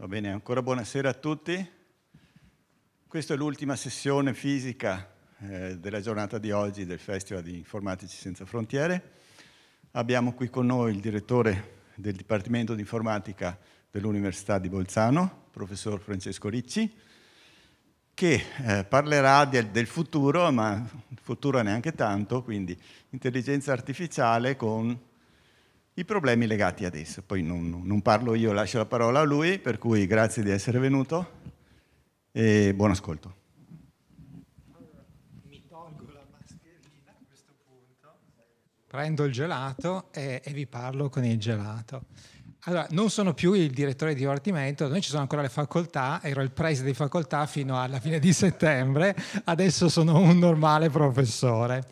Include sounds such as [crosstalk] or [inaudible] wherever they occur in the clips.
Va bene, ancora buonasera a tutti. Questa è l'ultima sessione fisica eh, della giornata di oggi del Festival di Informatici Senza Frontiere. Abbiamo qui con noi il direttore del Dipartimento di Informatica dell'Università di Bolzano, professor Francesco Ricci, che eh, parlerà del, del futuro, ma futuro neanche tanto, quindi intelligenza artificiale con i problemi legati ad esso. Poi non, non parlo io, lascio la parola a lui, per cui grazie di essere venuto e buon ascolto. prendo il gelato e, e, vi parlo con il gelato. Allora, non sono più il direttore di divertimento, noi ci sono ancora le facoltà, ero il preside di facoltà fino alla fine di settembre, adesso sono un normale professore.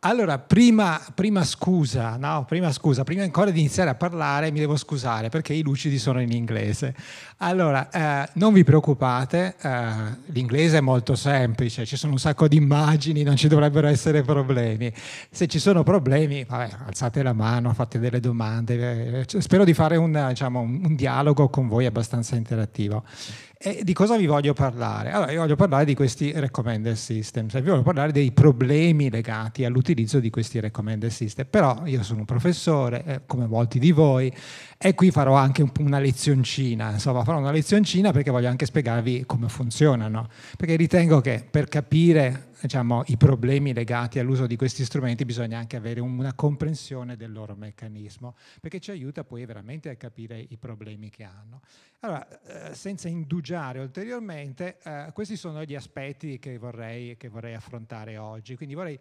Allora, prima, prima, scusa, no, prima scusa, prima ancora di iniziare a parlare mi devo scusare perché i lucidi sono in inglese. Allora, eh, non vi preoccupate, eh, l'inglese è molto semplice, ci sono un sacco di immagini, non ci dovrebbero essere problemi. Se ci sono problemi, vabbè, alzate la mano, fate delle domande, eh, spero di fare un, diciamo, un dialogo con voi abbastanza interattivo. E di cosa vi voglio parlare? Allora, io voglio parlare di questi recommender systems, vi voglio parlare dei problemi legati all'utilizzo di questi recommender system, però io sono un professore, eh, come molti di voi, e qui farò anche un, una lezioncina, insomma, farò una lezioncina perché voglio anche spiegarvi come funzionano, perché ritengo che per capire diciamo, i problemi legati all'uso di questi strumenti bisogna anche avere una comprensione del loro meccanismo, perché ci aiuta poi veramente a capire i problemi che hanno. Allora, eh, senza indugiare ulteriormente, eh, questi sono gli aspetti che vorrei, che vorrei affrontare oggi, quindi vorrei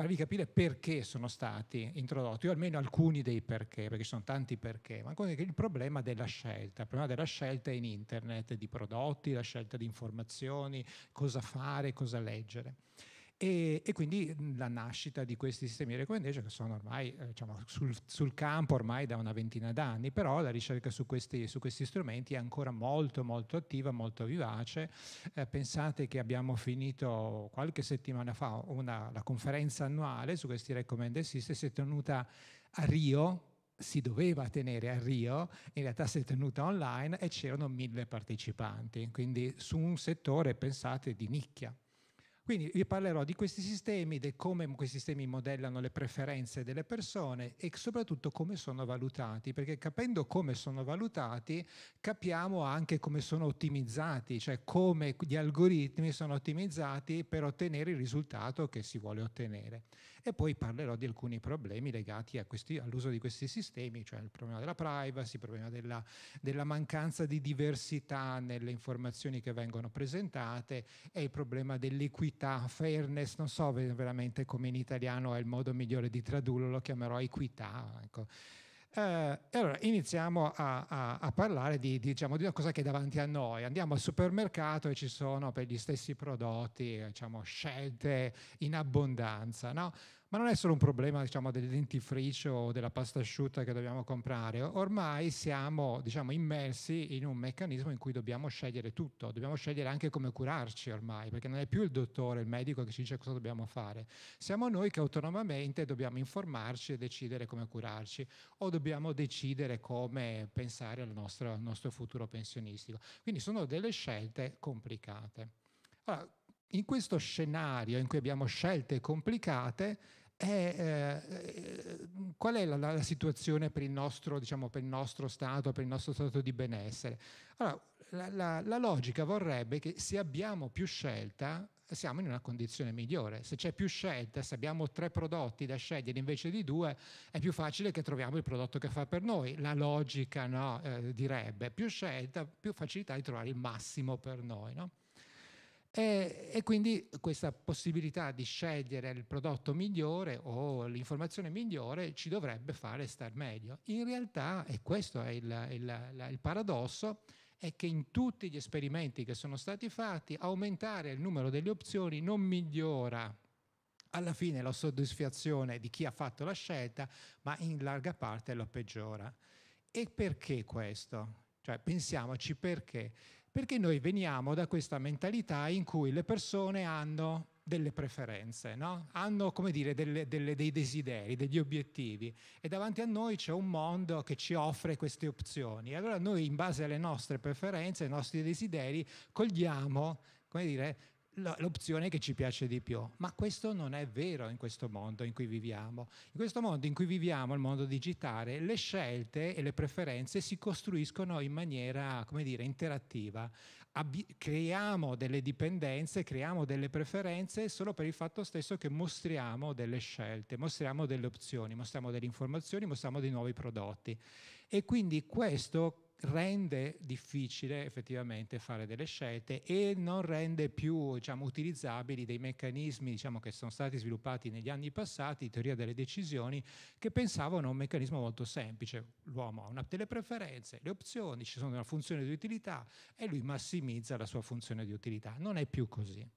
farvi capire perché sono stati introdotti, o almeno alcuni dei perché, perché sono tanti perché, ma anche il problema della scelta, il problema della scelta in internet di prodotti, la scelta di informazioni, cosa fare, cosa leggere. E, e, quindi la nascita di questi sistemi di recommendation che sono ormai eh, diciamo, sul, sul, campo ormai da una ventina d'anni, però la ricerca su questi, su questi strumenti è ancora molto molto attiva, molto vivace. Eh, pensate che abbiamo finito qualche settimana fa una, la conferenza annuale su questi recommendation, system, si è tenuta a Rio, si doveva tenere a Rio, in realtà si è tenuta online e c'erano mille partecipanti, quindi su un settore, pensate, di nicchia. Quindi vi parlerò di questi sistemi, di come questi sistemi modellano le preferenze delle persone e soprattutto come sono valutati, perché capendo come sono valutati capiamo anche come sono ottimizzati, cioè come gli algoritmi sono ottimizzati per ottenere il risultato che si vuole ottenere e poi parlerò di alcuni problemi legati questi, all'uso di questi sistemi, cioè il problema della privacy, il problema della, della mancanza di diversità nelle informazioni che vengono presentate e il problema dell'equità, fairness, non so veramente come in italiano è il modo migliore di tradurlo, lo chiamerò equità. Ecco. Eh, allora iniziamo a, a, a parlare di, diciamo, di, una cosa che è davanti a noi. Andiamo al supermercato e ci sono per gli stessi prodotti diciamo, scelte in abbondanza. No? Ma non è solo un problema diciamo, del dentifricio o della pasta asciutta che dobbiamo comprare, ormai siamo diciamo, immersi in un meccanismo in cui dobbiamo scegliere tutto, dobbiamo scegliere anche come curarci ormai, perché non è più il dottore, il medico che ci dice cosa dobbiamo fare, siamo noi che autonomamente dobbiamo informarci e decidere come curarci o dobbiamo decidere come pensare al nostro, al nostro futuro pensionistico. Quindi sono delle scelte complicate. Allora, in questo scenario in cui abbiamo scelte complicate, è, eh, qual è la, la, situazione per il, nostro, diciamo, per il nostro stato, per il nostro stato di benessere? Allora, la, la, la logica vorrebbe che se abbiamo più scelta, siamo in una condizione migliore. Se c'è più scelta, se abbiamo tre prodotti da scegliere invece di due, è più facile che troviamo il prodotto che fa per noi. La logica no, eh, direbbe più scelta, più facilità di trovare il massimo per noi. No? E, e, quindi questa possibilità di scegliere il prodotto migliore o l'informazione migliore ci dovrebbe fare star meglio. In realtà, e questo è il, il, il paradosso, è che in tutti gli esperimenti che sono stati fatti aumentare il numero delle opzioni non migliora alla fine la soddisfazione di chi ha fatto la scelta, ma in larga parte lo peggiora. E perché questo? Cioè, pensiamoci perché. Perché noi veniamo da questa mentalità in cui le persone hanno delle preferenze, no? hanno come dire, delle, delle, dei desideri, degli obiettivi e davanti a noi c'è un mondo che ci offre queste opzioni. Allora noi in base alle nostre preferenze, ai nostri desideri, cogliamo come dire, l'opzione che ci piace di più. Ma questo non è vero in questo mondo in cui viviamo. In questo mondo in cui viviamo, il mondo digitale, le scelte e le preferenze si costruiscono in maniera, come dire, interattiva. Abbi- creiamo delle dipendenze, creiamo delle preferenze solo per il fatto stesso che mostriamo delle scelte, mostriamo delle opzioni, mostriamo delle informazioni, mostriamo dei nuovi prodotti. E quindi questo rende difficile effettivamente fare delle scelte e non rende più diciamo, utilizzabili dei meccanismi diciamo, che sono stati sviluppati negli anni passati, di teoria delle decisioni, che pensavano a un meccanismo molto semplice. L'uomo ha una, delle preferenze, le opzioni, ci sono una funzione di utilità e lui massimizza la sua funzione di utilità. Non è più così.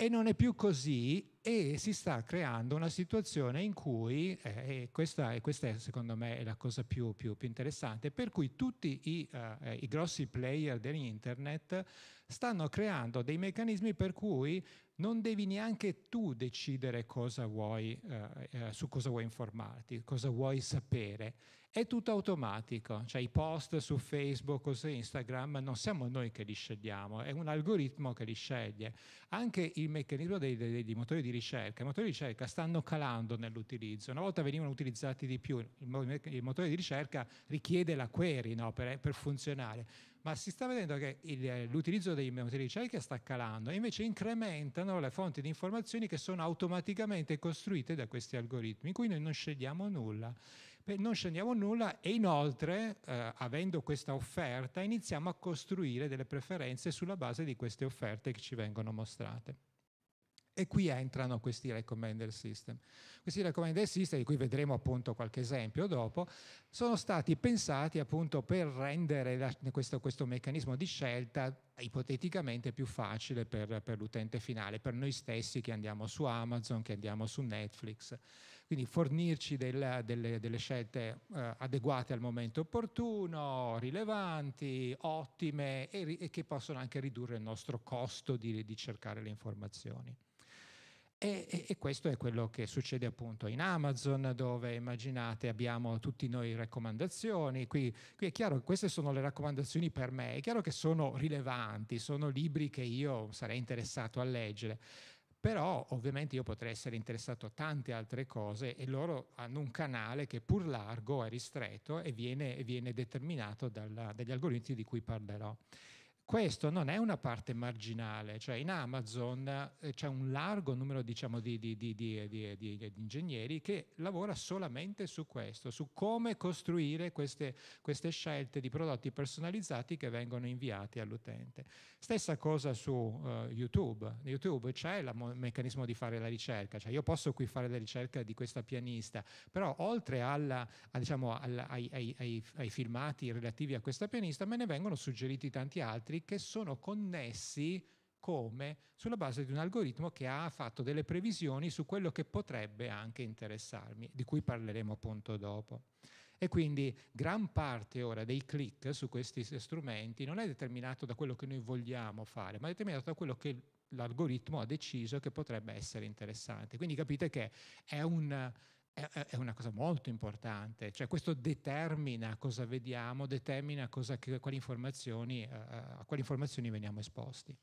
E non è più così e si sta creando una situazione in cui, eh, e, questa, e questa, è, secondo me la cosa più, più, più interessante, per cui tutti i, uh, i grossi player dell'internet stanno creando dei meccanismi per cui non devi neanche tu decidere cosa vuoi, eh, eh, su cosa vuoi informarti, cosa vuoi sapere. È tutto automatico, cioè i post su Facebook o su Instagram non siamo noi che li scegliamo, è un algoritmo che li sceglie. Anche il meccanismo dei, dei, dei motori di ricerca, i motori di ricerca stanno calando nell'utilizzo, una volta venivano utilizzati di più, il, il motore di ricerca richiede la query no, per, per funzionare ma si sta vedendo che il, eh, l'utilizzo dei motori ricerca sta calando e invece incrementano le fonti di informazioni che sono automaticamente costruite da questi algoritmi, in cui noi non scegliamo nulla. Non scegliamo nulla e inoltre, eh, avendo questa offerta, iniziamo a costruire delle preferenze sulla base di queste offerte che ci vengono mostrate. E qui entrano questi recommender system. Questi recommender system, di cui vedremo appunto qualche esempio dopo, sono stati pensati appunto per rendere la, questo, questo, meccanismo di scelta ipoteticamente più facile per, per l'utente finale, per noi stessi che andiamo su Amazon, che andiamo su Netflix. Quindi fornirci del, delle, delle, scelte eh, adeguate al momento opportuno, rilevanti, ottime e, e, che possono anche ridurre il nostro costo di, di cercare le informazioni. E, e, questo è quello che succede appunto in Amazon, dove immaginate abbiamo tutti noi raccomandazioni. Qui, qui, è chiaro che queste sono le raccomandazioni per me, è chiaro che sono rilevanti, sono libri che io sarei interessato a leggere. Però ovviamente io potrei essere interessato a tante altre cose e loro hanno un canale che pur largo è ristretto e viene, viene determinato dalla, dagli algoritmi di cui parlerò. Questo non è una parte marginale, cioè in Amazon eh, c'è un largo numero diciamo, di, di, di, di, ingegneri che lavora solamente su questo, su come costruire queste, queste scelte di prodotti personalizzati che vengono inviati all'utente. Stessa cosa su uh, YouTube. YouTube c'è il meccanismo di fare la ricerca, cioè io posso qui fare la ricerca di questa pianista, però oltre alla, a, diciamo, alla, ai, ai, ai, ai filmati relativi a questa pianista me ne vengono suggeriti tanti altri variabili che sono connessi come sulla base di un algoritmo che ha fatto delle previsioni su quello che potrebbe anche interessarmi, di cui parleremo appunto dopo. E quindi gran parte ora dei click su questi strumenti non è determinato da quello che noi vogliamo fare, ma è determinato da quello che l'algoritmo ha deciso che potrebbe essere interessante. Quindi capite che è un è una cosa molto importante, cioè questo determina cosa vediamo, determina cosa, a, quali eh, eh, a, quali informazioni veniamo esposti.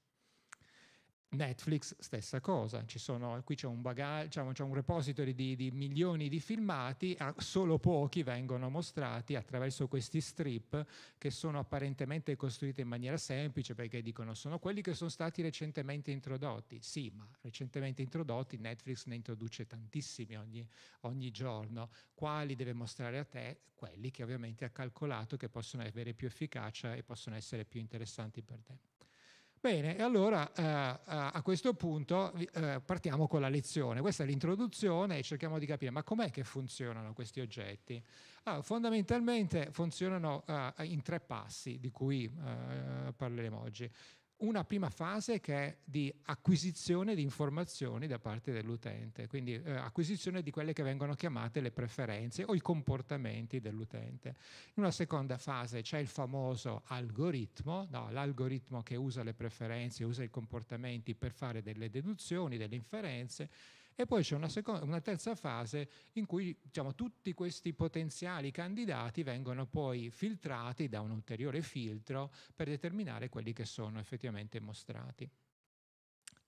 Netflix stessa cosa, sono, qui c'è un, bagaglio, diciamo, c'è un repository di, di, milioni di filmati, solo pochi vengono mostrati attraverso questi strip che sono apparentemente costruiti in maniera semplice perché dicono sono quelli che sono stati recentemente introdotti, sì ma recentemente introdotti Netflix ne introduce tantissimi ogni, ogni giorno, quali deve mostrare a te? Quelli che ovviamente ha calcolato che possono avere più efficacia e possono essere più interessanti per te. Bene, e allora eh, a questo punto eh, partiamo con la lezione. Questa è l'introduzione e cerchiamo di capire ma com'è che funzionano questi oggetti. Ah, fondamentalmente funzionano eh, in tre passi di cui eh, parleremo oggi una prima fase che è di acquisizione di informazioni da parte dell'utente, quindi eh, acquisizione di quelle che vengono chiamate le preferenze o i comportamenti dell'utente. In una seconda fase c'è il famoso algoritmo, no, l'algoritmo che usa le preferenze, usa i comportamenti per fare delle deduzioni, delle inferenze e poi c'è una, seconda, una terza fase in cui diciamo, tutti questi potenziali candidati vengono poi filtrati da un ulteriore filtro per determinare quelli che sono effettivamente mostrati.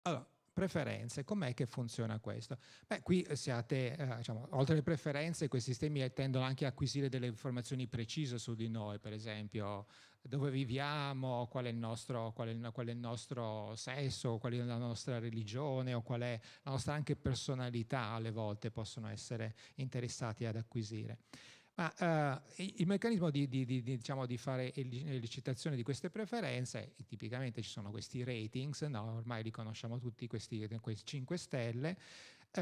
Allora, preferenze, com'è che funziona questo? Beh, qui siate, eh, diciamo, oltre alle preferenze, questi sistemi tendono anche a acquisire delle informazioni precise su di noi, per esempio dove viviamo, qual è, nostro, qual, è il, qual è, il nostro, sesso, qual è la nostra religione o qual è la nostra anche personalità alle volte possono essere interessati ad acquisire. Ma uh, il meccanismo di, di, di, diciamo, di fare l'elicitazione di queste preferenze, tipicamente ci sono questi ratings, no? ormai li conosciamo tutti, questi, questi 5 stelle, eh,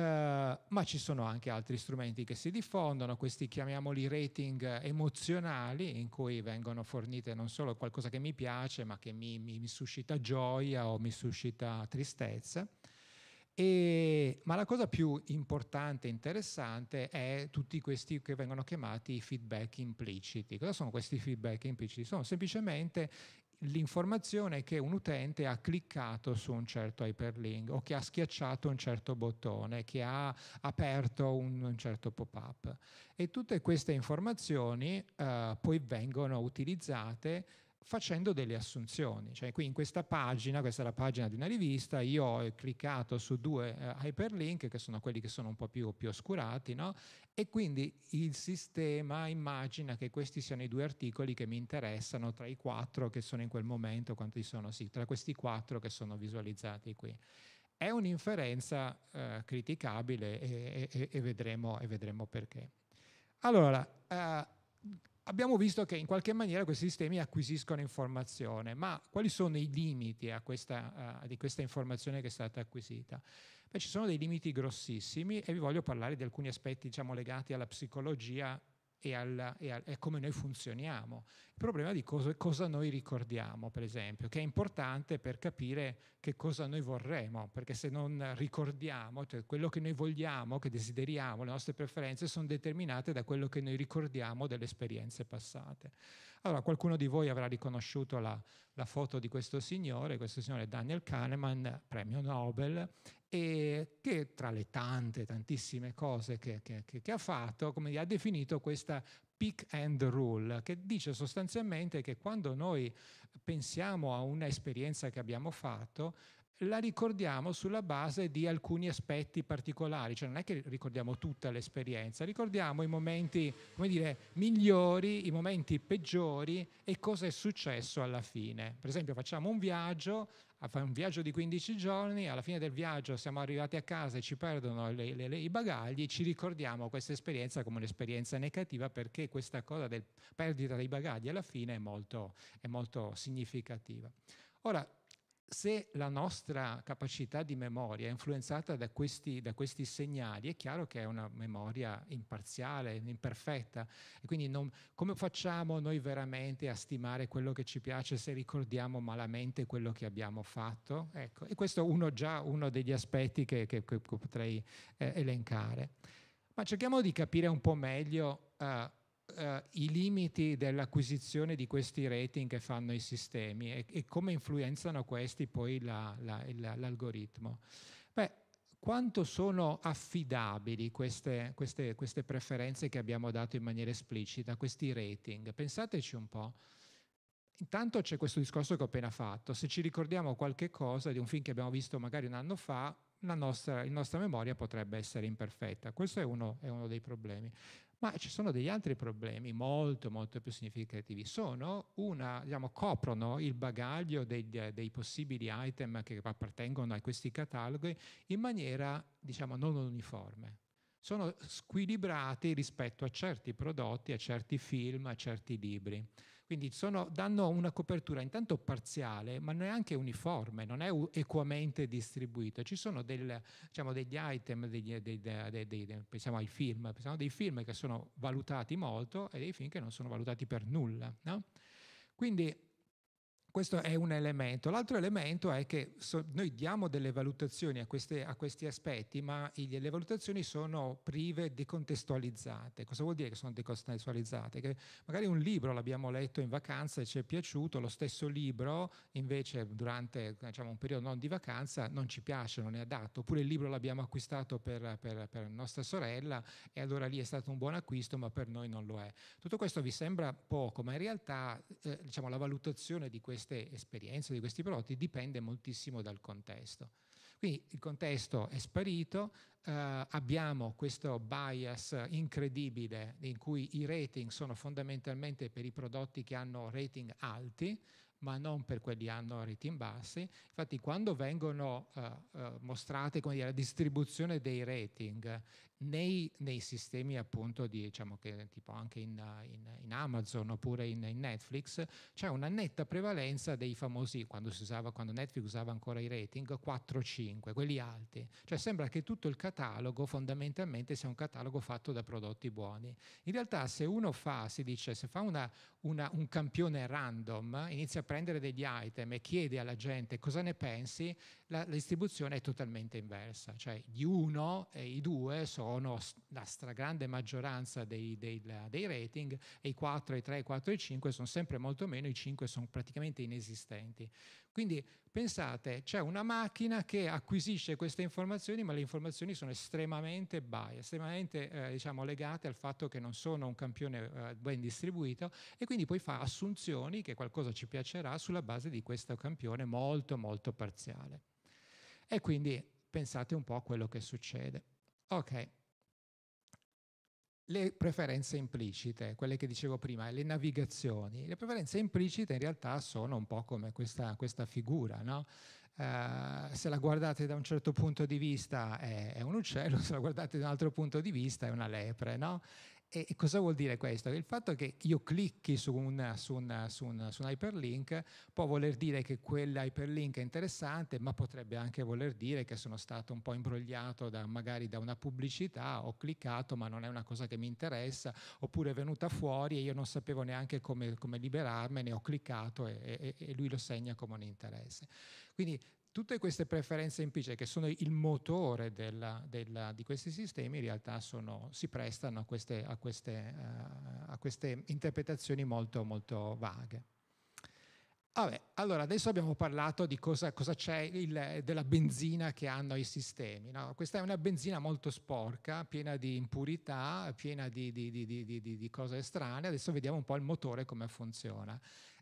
ma ci sono anche altri strumenti che si diffondono, questi chiamiamoli rating emozionali in cui vengono fornite non solo qualcosa che mi piace, ma che mi, mi, mi suscita gioia o mi suscita tristezza. E, ma la cosa più importante e interessante è tutti questi che vengono chiamati feedback impliciti. Cosa sono questi feedback impliciti? Sono semplicemente l'informazione che un utente ha cliccato su un certo hyperlink o che ha schiacciato un certo bottone, che ha aperto un, un certo pop-up. E tutte queste informazioni eh, poi vengono utilizzate facendo delle assunzioni, cioè qui in questa pagina, questa è la pagina di una rivista, io ho cliccato su due eh, hyperlink che sono quelli che sono un po' più, più oscurati no? E quindi il sistema immagina che questi siano i due articoli che mi interessano tra i quattro che sono in quel momento, quanti sono, sì, tra questi quattro che sono visualizzati qui. È un'inferenza eh, criticabile e, e, e, vedremo, e, vedremo, perché. Allora, eh, abbiamo visto che in qualche maniera questi sistemi acquisiscono informazione, ma quali sono i limiti questa, uh, di questa informazione che è stata acquisita? E ci sono dei limiti grossissimi e vi voglio parlare di alcuni aspetti diciamo, legati alla psicologia e, alla, e, a, e, a come noi funzioniamo. Il problema di cosa, cosa, noi ricordiamo, per esempio, che è importante per capire che cosa noi vorremmo, perché se non ricordiamo, cioè quello che noi vogliamo, che desideriamo, le nostre preferenze sono determinate da quello che noi ricordiamo delle esperienze passate. Allora qualcuno di voi avrà riconosciuto la, la foto di questo signore, questo signore Daniel Kahneman, premio Nobel, e che tra le tante, tantissime cose che, che, che ha fatto, dire, ha definito questa pick and rule, che dice sostanzialmente che quando noi pensiamo a un'esperienza che abbiamo fatto, la ricordiamo sulla base di alcuni aspetti particolari, cioè non è che ricordiamo tutta l'esperienza, ricordiamo i momenti, come dire, migliori, i momenti peggiori e cosa è successo alla fine. Per esempio facciamo un viaggio, un viaggio di 15 giorni, alla fine del viaggio siamo arrivati a casa e ci perdono le, le, le, i bagagli, ci ricordiamo questa esperienza come un'esperienza negativa perché questa cosa della perdita dei bagagli alla fine è molto, è molto significativa. Ora, se la nostra capacità di memoria è influenzata da questi, da questi, segnali, è chiaro che è una memoria imparziale, imperfetta. E quindi non, come facciamo noi veramente a stimare quello che ci piace se ricordiamo malamente quello che abbiamo fatto? Ecco, e questo è uno, già uno degli aspetti che, che, che potrei eh, elencare. Ma cerchiamo di capire un po' meglio. Eh, Uh, i limiti dell'acquisizione di questi rating che fanno i sistemi e, e come influenzano questi poi la, la, la, l'algoritmo. Beh, quanto sono affidabili queste, queste, queste, preferenze che abbiamo dato in maniera esplicita, questi rating? Pensateci un po'. Intanto c'è questo discorso che ho appena fatto, se ci ricordiamo qualche cosa di un film che abbiamo visto magari un anno fa, la nostra, la nostra memoria potrebbe essere imperfetta, questo è uno, è uno dei problemi ma ci sono degli altri problemi molto molto più significativi. Sono una, diciamo, coprono il bagaglio dei, dei possibili item che appartengono a questi cataloghi in maniera diciamo non uniforme sono squilibrati rispetto a certi prodotti, a certi film, a certi libri. Quindi sono, danno una copertura intanto parziale, ma non è anche uniforme, non è equamente distribuita. Ci sono del, diciamo, degli item, degli, dei, dei, dei, pensiamo ai film, pensiamo dei film che sono valutati molto e dei film che non sono valutati per nulla. No? Quindi questo è un elemento. L'altro elemento è che so, noi diamo delle valutazioni a, queste, a questi aspetti, ma i, le valutazioni sono prive, decontestualizzate. Cosa vuol dire che sono decontestualizzate? Che magari un libro l'abbiamo letto in vacanza e ci è piaciuto, lo stesso libro invece durante diciamo, un periodo non di vacanza non ci piace, non è adatto, oppure il libro l'abbiamo acquistato per, per, per nostra sorella e allora lì è stato un buon acquisto, ma per noi non lo è. Tutto questo vi sembra poco, ma in realtà eh, diciamo, la valutazione di questi queste esperienze, di questi prodotti, dipende moltissimo dal contesto. Quindi il contesto è sparito, eh, abbiamo questo bias incredibile in cui i rating sono fondamentalmente per i prodotti che hanno rating alti, ma non per quelli che hanno rating bassi. Infatti quando vengono eh, eh mostrate dire, la distribuzione dei rating nei, nei sistemi appunto di, diciamo che tipo anche in, in, in Amazon oppure in, in Netflix c'è una netta prevalenza dei famosi quando si usava quando Netflix usava ancora i rating 4-5 quelli alti cioè sembra che tutto il catalogo fondamentalmente sia un catalogo fatto da prodotti buoni in realtà se uno fa si dice se fa una, una, un campione random inizia a prendere degli item e chiede alla gente cosa ne pensi la, la distribuzione è totalmente inversa, cioè gli 1 e i 2 sono la stragrande maggioranza dei, dei, dei rating e i 4, i 3, i 4 e i 5 sono sempre molto meno, i 5 sono praticamente inesistenti. Quindi pensate, c'è una macchina che acquisisce queste informazioni, ma le informazioni sono estremamente bias, estremamente eh, diciamo, legate al fatto che non sono un campione eh, ben distribuito e quindi poi fa assunzioni che qualcosa ci piacerà sulla base di questo campione molto molto parziale. E quindi pensate un po' a quello che succede. Ok, le preferenze implicite, quelle che dicevo prima, le navigazioni. Le preferenze implicite in realtà sono un po' come questa, questa figura, no? eh, se la guardate da un certo punto di vista è, è, un uccello, [laughs] se la guardate da un altro punto di vista è una lepre, no? E, cosa vuol dire questo? il fatto che io clicchi su, una, su, una, su, una, su un hyperlink può voler dire che quell'hyperlink è interessante, ma potrebbe anche voler dire che sono stato un po' imbrogliato da, magari da una pubblicità, ho cliccato ma non è una cosa che mi interessa, oppure è venuta fuori e io non sapevo neanche come, come liberarmene, ho cliccato e, e, e lui lo segna come un interesse. Quindi tutte queste preferenze implicite che sono il motore della, della, di questi sistemi in realtà sono, si prestano a queste, a queste, uh, a queste interpretazioni molto, molto vaghe. Vabbè, allora adesso abbiamo parlato di cosa, cosa c'è il, della benzina che hanno i sistemi. No? Questa è una benzina molto sporca, piena di impurità, piena di, di, di, di cose strane. Adesso vediamo un po' il motore come funziona.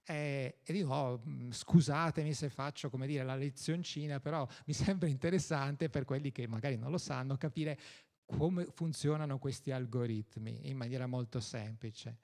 Eh, e dico, oh, mm, scusatemi se faccio come dire, la lezioncina, però [laughs] mi sembra interessante per quelli che magari non lo sanno capire come funzionano questi algoritmi in maniera molto semplice.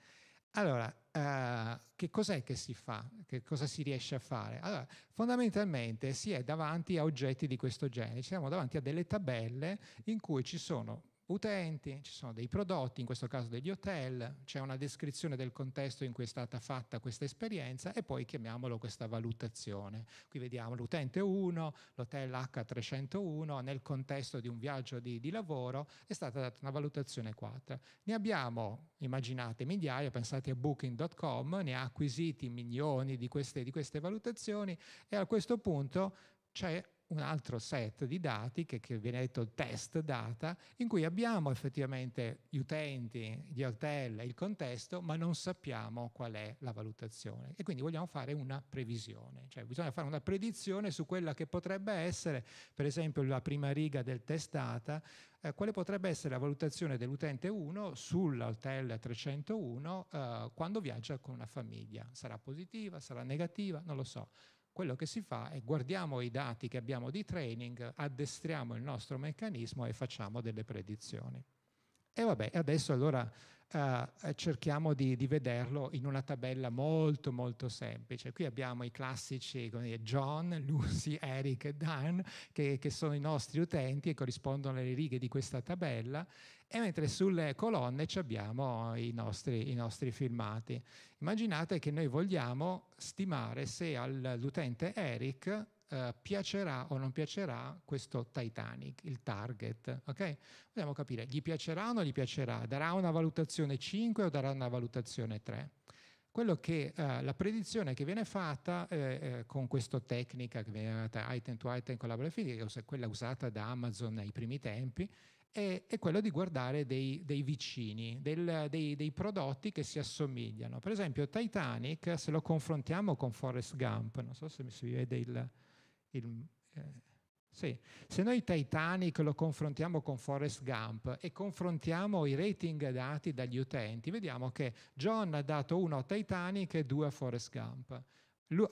Allora, eh, che cos'è che si fa? Che cosa si riesce a fare? Allora, fondamentalmente si è davanti a oggetti di questo genere, siamo davanti a delle tabelle in cui ci sono utenti, ci sono dei prodotti, in questo caso degli hotel, c'è una descrizione del contesto in cui è stata fatta questa esperienza e poi chiamiamolo questa valutazione. Qui vediamo l'utente 1, l'hotel H301, nel contesto di un viaggio di, di lavoro è stata data una valutazione 4. Ne abbiamo, immaginate, migliaia, pensate a booking.com, ne ha acquisiti milioni di queste, di queste valutazioni e a questo punto c'è un altro set di dati che, che, viene detto test data, in cui abbiamo effettivamente gli utenti, gli hotel, il contesto, ma non sappiamo qual è la valutazione. E quindi vogliamo fare una previsione, cioè bisogna fare una predizione su quella che potrebbe essere, per esempio, la prima riga del test data, eh, quale potrebbe essere la valutazione dell'utente 1 sull'hotel 301 eh, quando viaggia con una famiglia. Sarà positiva, sarà negativa, non lo so quello che si fa è guardiamo i dati che abbiamo di training, addestriamo il nostro meccanismo e facciamo delle predizioni. E vabbè, adesso allora eh, eh, cerchiamo di, di, vederlo in una tabella molto molto semplice. Qui abbiamo i classici dire, John, [laughs] Lucy, Eric e Dan che, che sono i nostri utenti e corrispondono alle righe di questa tabella e mentre sulle colonne abbiamo i nostri, i nostri filmati. Immaginate che noi vogliamo stimare se all'utente Eric eh, piacerà o non piacerà questo Titanic, il target, ok? Vogliamo capire, gli piacerà o non gli piacerà? Darà una valutazione 5 o darà una valutazione 3? quello che eh, la predizione che viene fatta eh, eh, con questa tecnica che viene chiamata item to item collaborative, che è quella usata da Amazon ai primi tempi, è, è quello di guardare dei, dei vicini, del, dei, dei, prodotti che si assomigliano. Per esempio Titanic, se lo confrontiamo con Forrest Gump, non so se mi si vede il il, eh, sì. Se noi Titanic lo confrontiamo con Forrest Gump e confrontiamo i rating dati dagli utenti, vediamo che John ha dato 1 a Titanic e 2 a Forrest Gump.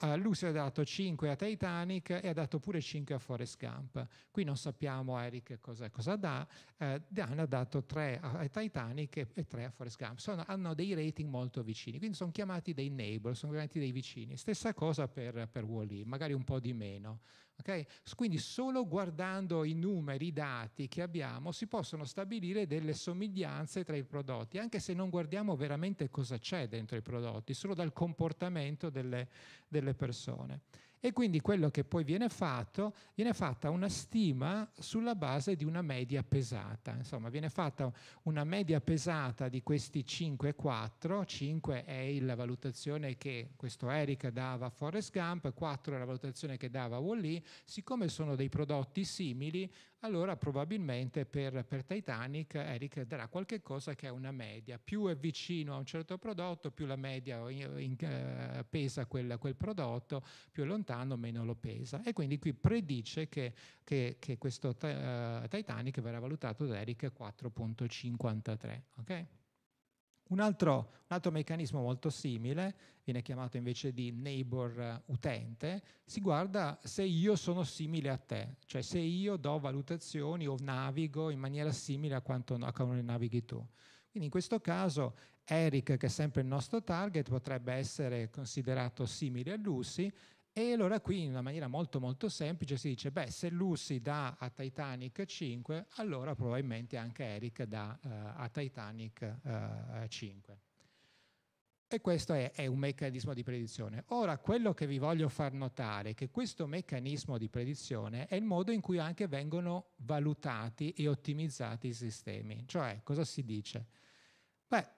Eh, Lucy ha dato 5 a Titanic e ha dato pure 5 a Forest Gump. Qui non sappiamo Eric cosa, cosa dà. Eh, Dan ha dato 3 a Titanic e, e 3 a Forest Gump. Sono, hanno dei rating molto vicini, quindi sono chiamati dei neighbor, sono chiamati dei vicini. Stessa cosa per, per wall magari un po' di meno. Okay? Quindi solo guardando i numeri, i dati che abbiamo, si possono stabilire delle somiglianze tra i prodotti, anche se non guardiamo veramente cosa c'è dentro i prodotti, solo dal comportamento delle, delle persone. E quindi quello che poi viene fatto, viene fatta una stima sulla base di una media pesata. Insomma, viene fatta una media pesata di questi 5 e 4. 5 è la valutazione che questo Eric dava a Forrest Gump, 4 è la valutazione che dava a Wall-E. Siccome sono dei prodotti simili, allora probabilmente per, per Titanic Eric darà qualche cosa che è una media. Più è vicino a un certo prodotto, più la media in, in, eh, pesa quel, quel, prodotto, più è lontano meno lo pesa. E quindi qui predice che, che, che questo uh, Titanic verrà valutato da Eric 4.53. Okay? Un altro, un altro, meccanismo molto simile, viene chiamato invece di neighbor eh, utente, si guarda se io sono simile a te, cioè se io do valutazioni o navigo in maniera simile a quanto a come navighi tu. Quindi in questo caso Eric, che è sempre il nostro target, potrebbe essere considerato simile a Lucy e allora qui in una maniera molto molto semplice si dice, beh, se Lucy dà a Titanic 5, allora probabilmente anche Eric dà uh, a Titanic uh, eh, 5. E questo è, è, un meccanismo di predizione. Ora, quello che vi voglio far notare è che questo meccanismo di predizione è il modo in cui anche vengono valutati e ottimizzati i sistemi. Cioè, cosa si dice? Beh,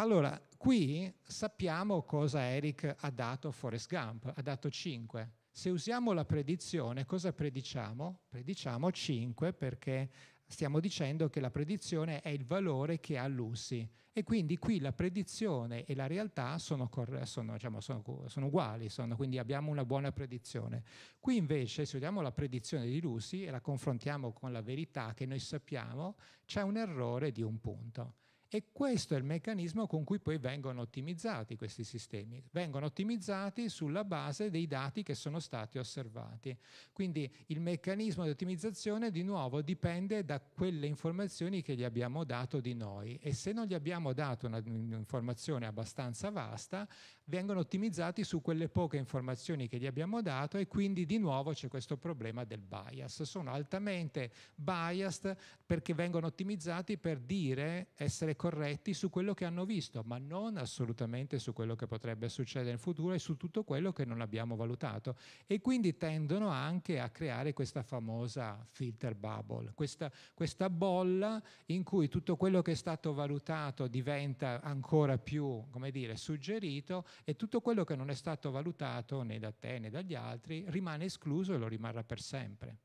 allora, qui sappiamo cosa Eric ha dato a Forrest Gump, ha dato 5. Se usiamo la predizione, cosa prediciamo? Prediciamo 5 perché stiamo dicendo che la predizione è il valore che ha Lucy e quindi qui la predizione e la realtà sono, cor- sono, diciamo, sono, sono uguali, quindi abbiamo una buona predizione. Qui invece se vediamo la predizione di Lucy e la confrontiamo con la verità che noi sappiamo, c'è un errore di un punto. E questo è il meccanismo con cui poi vengono ottimizzati questi sistemi. Vengono ottimizzati sulla base dei dati che sono stati osservati. Quindi il meccanismo di ottimizzazione di nuovo dipende da quelle informazioni che gli abbiamo dato di noi e se non gli abbiamo dato un'informazione abbastanza vasta, vengono ottimizzati su quelle poche informazioni che gli abbiamo dato e quindi di nuovo c'è questo problema del bias. Sono altamente biased perché vengono ottimizzati per dire essere corretti su quello che hanno visto, ma non assolutamente su quello che potrebbe succedere in futuro e su tutto quello che non abbiamo valutato. E quindi tendono anche a creare questa famosa filter bubble, questa, questa bolla in cui tutto quello che è stato valutato diventa ancora più, come dire, suggerito e tutto quello che non è stato valutato né da te né dagli altri rimane escluso e lo rimarrà per sempre.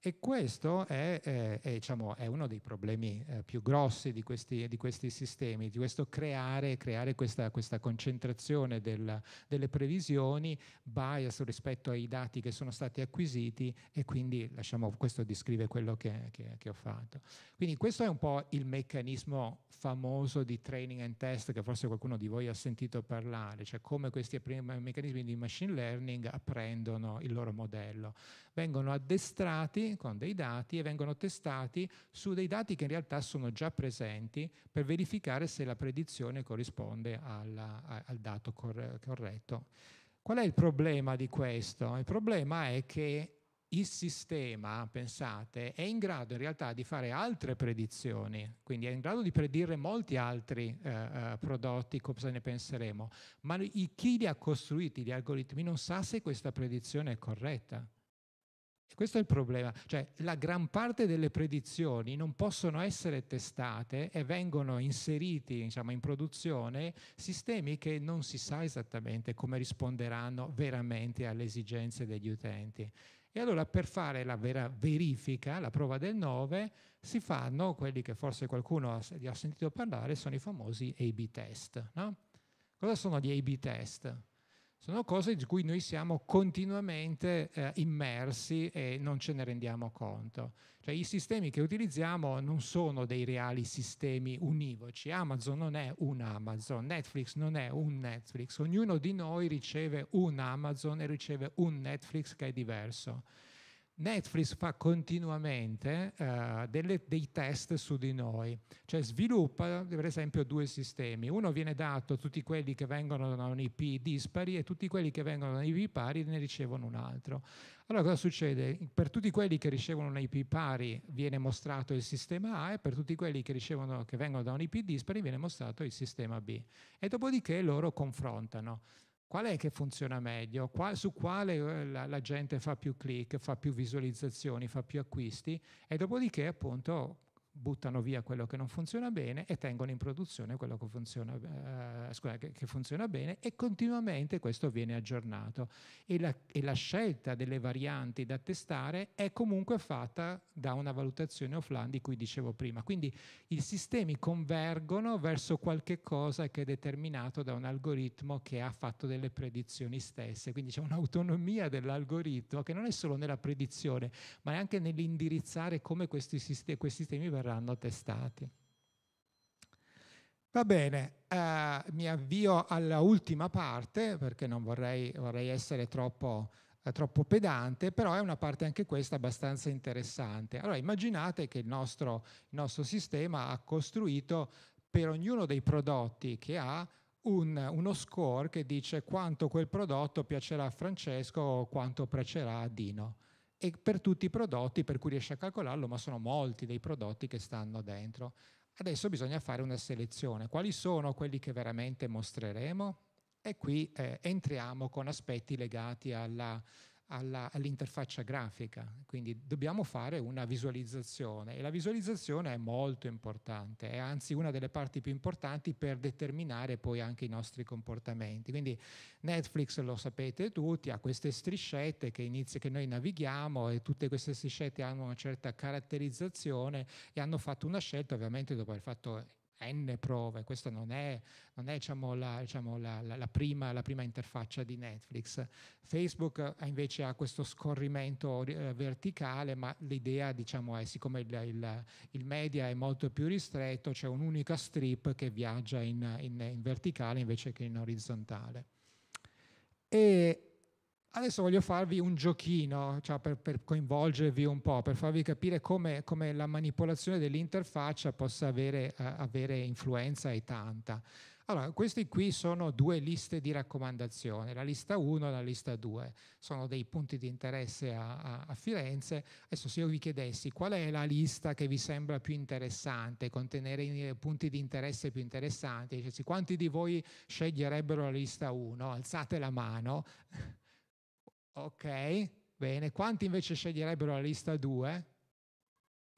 E questo è, eh, è, diciamo, è uno dei problemi eh, più grossi di questi, di questi, sistemi, di questo creare, creare questa, questa, concentrazione del, delle previsioni bias rispetto ai dati che sono stati acquisiti e quindi lasciamo, questo descrive quello che, che, che ho fatto. Quindi questo è un po' il meccanismo famoso di training and test che forse qualcuno di voi ha sentito parlare, cioè come questi meccanismi di machine learning apprendono il loro modello. Vengono addestrati con dei dati e vengono testati su dei dati che in realtà sono già presenti per verificare se la predizione corrisponde alla, al dato cor corretto. Qual è il problema di questo? Il problema è che il sistema, pensate, è in grado in realtà di fare altre predizioni, quindi è in grado di predire molti altri eh, eh prodotti, cosa ne penseremo, ma chi li ha costruiti, gli algoritmi, non sa se questa predizione è corretta questo è il problema, cioè la gran parte delle predizioni non possono essere testate e vengono inseriti diciamo, in produzione sistemi che non si sa esattamente come risponderanno veramente alle esigenze degli utenti. E allora per fare la vera verifica, la prova del 9, si fanno quelli che forse qualcuno ha, ha sentito parlare, sono i famosi A-B test. No? Cosa sono gli A-B test? sono cose di cui noi siamo continuamente eh, immersi e non ce ne rendiamo conto. Cioè, i sistemi che utilizziamo non sono dei reali sistemi univoci. Amazon non è un Amazon, Netflix non è un Netflix, ognuno di noi riceve un Amazon e riceve un Netflix che è diverso. Netflix fa continuamente eh, delle, dei test su di noi, cioè sviluppa per esempio due sistemi, uno viene dato a tutti quelli che vengono da un IP dispari e tutti quelli che vengono da un IP pari ne ricevono un altro. Allora cosa succede? Per tutti quelli che ricevono un IP pari viene mostrato il sistema A e per tutti quelli che, ricevono, che vengono da un IP dispari viene mostrato il sistema B e dopodiché loro confrontano qual è che funziona meglio, Qual, su quale eh, la, la gente fa più click, fa più visualizzazioni, fa più acquisti e dopodiché appunto buttano via quello che non funziona bene e tengono in produzione quello che funziona, eh, scusa, che, che funziona bene e continuamente questo viene aggiornato e la, e la, scelta delle varianti da testare è comunque fatta da una valutazione offline di cui dicevo prima. Quindi i sistemi convergono verso qualche cosa che è determinato da un algoritmo che ha fatto delle predizioni stesse, quindi c'è un'autonomia dell'algoritmo che non è solo nella predizione ma è anche nell'indirizzare come questi sistemi, questi sistemi verranno verranno testati. Va bene, eh, mi avvio alla ultima parte perché non vorrei, vorrei essere troppo, eh, troppo, pedante, però è una parte anche questa abbastanza interessante. Allora immaginate che il nostro, il nostro sistema ha costruito per ognuno dei prodotti che ha un, uno score che dice quanto quel prodotto piacerà a Francesco o quanto piacerà a Dino e per tutti i prodotti, per cui riesce a calcolarlo, ma sono molti dei prodotti che stanno dentro. Adesso bisogna fare una selezione. Quali sono quelli che veramente mostreremo? E qui eh, entriamo con aspetti legati alla alla, all'interfaccia grafica, quindi dobbiamo fare una visualizzazione e la visualizzazione è molto importante, è anzi una delle parti più importanti per determinare poi anche i nostri comportamenti. Quindi Netflix lo sapete tutti, ha queste striscette che, inizia, che noi navighiamo e tutte queste striscette hanno una certa caratterizzazione e hanno fatto una scelta ovviamente dopo aver fatto N prove, questa non è, non è diciamo, la, diciamo, la, la, prima, la, prima, interfaccia di Netflix. Facebook eh, invece ha questo scorrimento eh, verticale, ma l'idea diciamo, è, siccome il, il, il, media è molto più ristretto, c'è un'unica strip che viaggia in, in, in verticale invece che in orizzontale. E Adesso voglio farvi un giochino cioè per, per, coinvolgervi un po', per farvi capire come, come la manipolazione dell'interfaccia possa avere, uh, avere, influenza e tanta. Allora, queste qui sono due liste di raccomandazione, la lista 1 e la lista 2. Sono dei punti di interesse a, a, a Firenze. Adesso se io vi chiedessi qual è la lista che vi sembra più interessante, contenere i punti di interesse più interessanti, dicessi quanti di voi sceglierebbero la lista 1? Alzate la mano. Ok, bene. Quanti invece sceglierebbero la lista 2?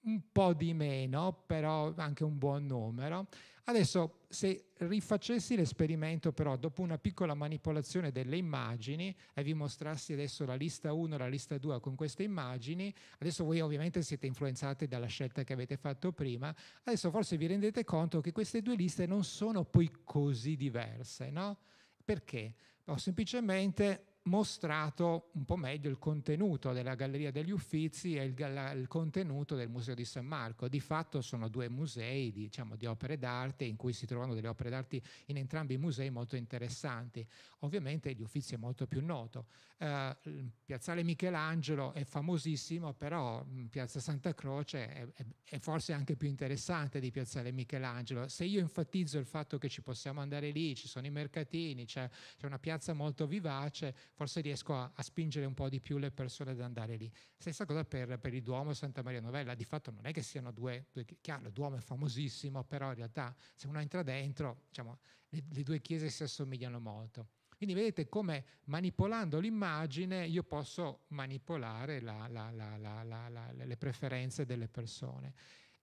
Un po' di meno, però anche un buon numero. Adesso, se rifacessi l'esperimento, però, dopo una piccola manipolazione delle immagini e vi mostrassi adesso la lista 1 e la lista 2 con queste immagini, adesso voi ovviamente siete influenzati dalla scelta che avete fatto prima, adesso forse vi rendete conto che queste due liste non sono poi così diverse, no? Perché? Ho semplicemente mostrato un po' meglio il contenuto della Galleria degli Uffizi e il, il contenuto del Museo di San Marco. Di fatto sono due musei diciamo, di opere d'arte in cui si trovano delle opere d'arte in entrambi i musei molto interessanti. Ovviamente gli Uffizi è molto più noto. Eh, Piazzale Michelangelo è famosissimo, però Piazza Santa Croce è, è, è forse anche più interessante di Piazzale Michelangelo. Se io enfatizzo il fatto che ci possiamo andare lì, ci sono i mercatini, c'è, c'è una piazza molto vivace, forse riesco a, a, spingere un po' di più le persone ad andare lì. Stessa cosa per, per il Duomo e Santa Maria Novella, di fatto non è che siano due, due chiaro, il Duomo è famosissimo, però in realtà se uno entra dentro, diciamo, le, le due chiese si assomigliano molto. Quindi vedete come manipolando l'immagine io posso manipolare la, la, la, le preferenze delle persone.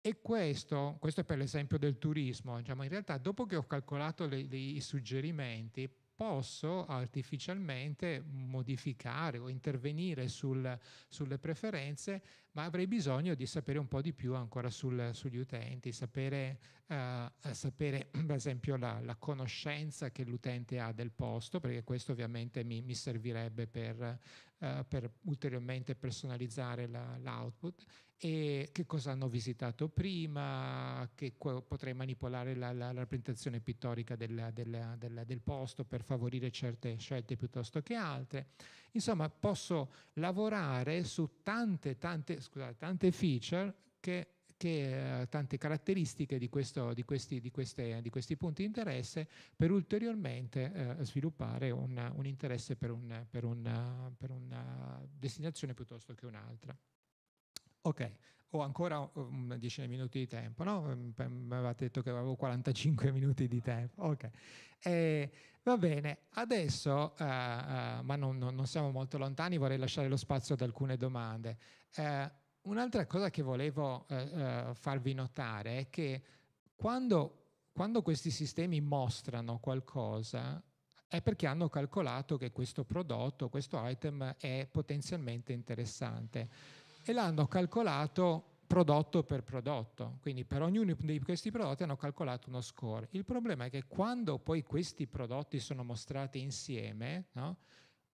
E questo, questo è per l'esempio del turismo, diciamo, in realtà dopo che ho calcolato le, le, i suggerimenti, posso artificialmente modificare o intervenire sul, sulle preferenze, ma avrei bisogno di sapere un po' di più ancora sul, sugli utenti, sapere, eh, sapere [clears throat] per esempio la, la, conoscenza che l'utente ha del posto, perché questo ovviamente mi, mi servirebbe per, eh, per, ulteriormente personalizzare la, l'output e che cosa hanno visitato prima, che potrei manipolare la, la, la rappresentazione pittorica della, della, della, del posto per favorire certe scelte piuttosto che altre. Insomma, posso lavorare su tante, tante, scusate, tante feature che che, eh, tante caratteristiche di, questo, di, questi, di, queste, di, questi, punti di interesse per ulteriormente eh, sviluppare un, un, interesse per, un, per una, per una destinazione piuttosto che un'altra. Ok, ho ancora una um, decina di minuti di tempo, no? Ehm, mi avevate detto che avevo 45 [laughs] minuti di tempo. Ok, eh, va bene, adesso, eh, eh, ma non, non, siamo molto lontani, vorrei lasciare lo spazio ad alcune domande. Eh, un'altra cosa che volevo eh, eh, farvi notare è che quando, quando questi sistemi mostrano qualcosa, è perché hanno calcolato che questo prodotto, questo item è potenzialmente interessante e l'hanno calcolato prodotto per prodotto, quindi per ognuno di questi prodotti hanno calcolato uno score. Il problema è che quando poi questi prodotti sono mostrati insieme, no?